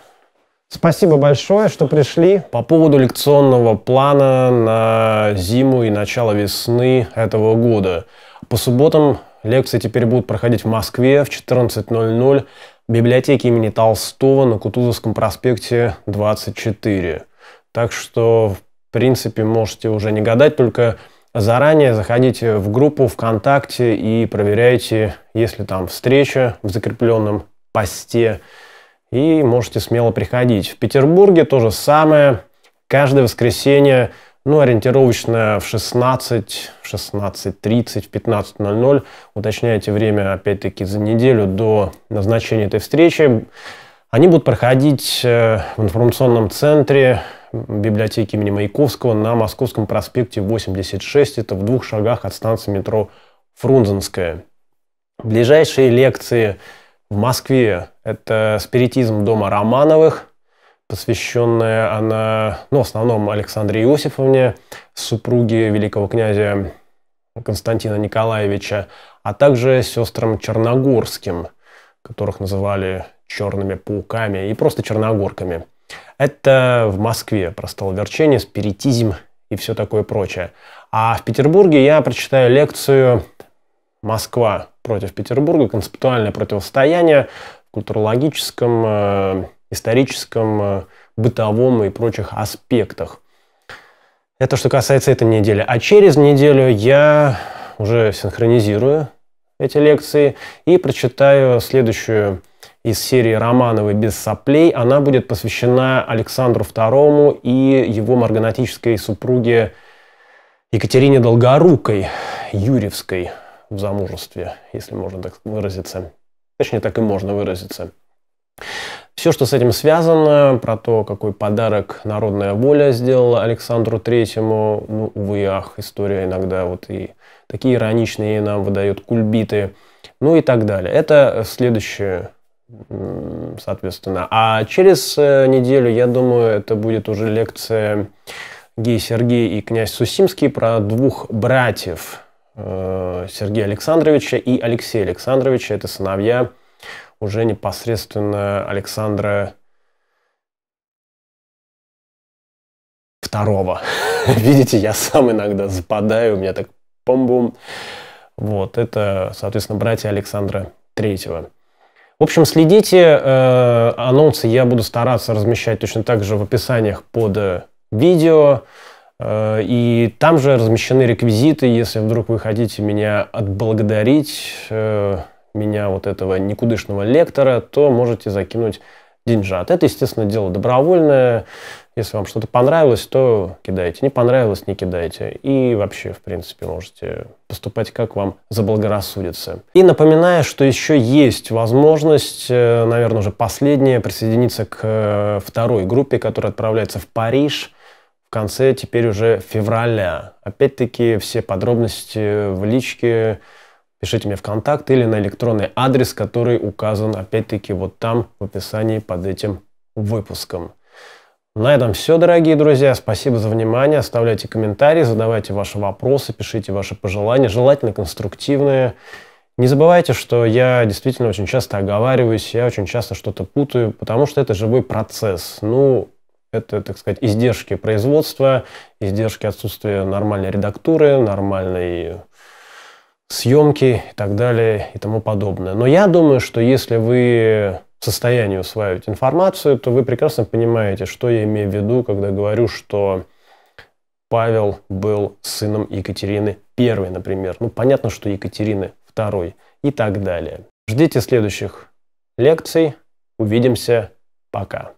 Спасибо большое, что пришли. По поводу лекционного плана на зиму и начало весны этого года. По субботам лекции теперь будут проходить в Москве в 14.00 библиотеке имени Толстого на Кутузовском проспекте 24. Так что, в принципе, можете уже не гадать, только заранее заходите в группу ВКонтакте и проверяйте, если там встреча в закрепленном посте, и можете смело приходить. В Петербурге то же самое. Каждое воскресенье ну, ориентировочно в 16, 16.30, в 15.00. Уточняйте время, опять-таки, за неделю до назначения этой встречи. Они будут проходить э, в информационном центре библиотеки имени Маяковского на Московском проспекте 86. Это в двух шагах от станции метро Фрунзенская. Ближайшие лекции в Москве – это «Спиритизм дома Романовых», посвященная она, ну, в основном Александре Иосифовне, супруге великого князя Константина Николаевича, а также сестрам Черногорским, которых называли черными пауками и просто черногорками. Это в Москве про столоверчение, спиритизм и все такое прочее. А в Петербурге я прочитаю лекцию «Москва против Петербурга. Концептуальное противостояние» в культурологическом э, историческом, э, бытовом и прочих аспектах. Это что касается этой недели. А через неделю я уже синхронизирую эти лекции и прочитаю следующую из серии Романовой без соплей. Она будет посвящена Александру II и его марганатической супруге Екатерине Долгорукой Юрьевской в замужестве, если можно так выразиться. Точнее, так и можно выразиться. Все, что с этим связано, про то, какой подарок народная воля сделала Александру Третьему, ну, увы, ах, история иногда вот и такие ироничные нам выдает кульбиты, ну и так далее. Это следующее, соответственно. А через э, неделю, я думаю, это будет уже лекция Гей Сергей и князь Сусимский про двух братьев э, Сергея Александровича и Алексея Александровича. Это сыновья уже непосредственно Александра второго. [LAUGHS] Видите, я сам иногда западаю, у меня так пом-бум. Вот, это, соответственно, братья Александра Третьего. В общем, следите, э, анонсы я буду стараться размещать точно так же в описаниях под э, видео. Э, и там же размещены реквизиты, если вдруг вы хотите меня отблагодарить. Э, меня, вот этого никудышного лектора, то можете закинуть деньжат. Это, естественно, дело добровольное. Если вам что-то понравилось, то кидайте. Не понравилось, не кидайте. И вообще, в принципе, можете поступать, как вам заблагорассудится. И напоминаю, что еще есть возможность, э, наверное, уже последняя, присоединиться к э, второй группе, которая отправляется в Париж в конце теперь уже февраля. Опять-таки, все подробности в личке Пишите мне в контакт или на электронный адрес, который указан опять-таки вот там в описании под этим выпуском. На этом все, дорогие друзья. Спасибо за внимание. Оставляйте комментарии, задавайте ваши вопросы, пишите ваши пожелания, желательно конструктивные. Не забывайте, что я действительно очень часто оговариваюсь, я очень часто что-то путаю, потому что это живой процесс. Ну, это, так сказать, издержки производства, издержки отсутствия нормальной редактуры, нормальной съемки и так далее и тому подобное. Но я думаю, что если вы в состоянии усваивать информацию, то вы прекрасно понимаете, что я имею в виду, когда говорю, что Павел был сыном Екатерины I, например. Ну, понятно, что Екатерины II и так далее. Ждите следующих лекций. Увидимся. Пока.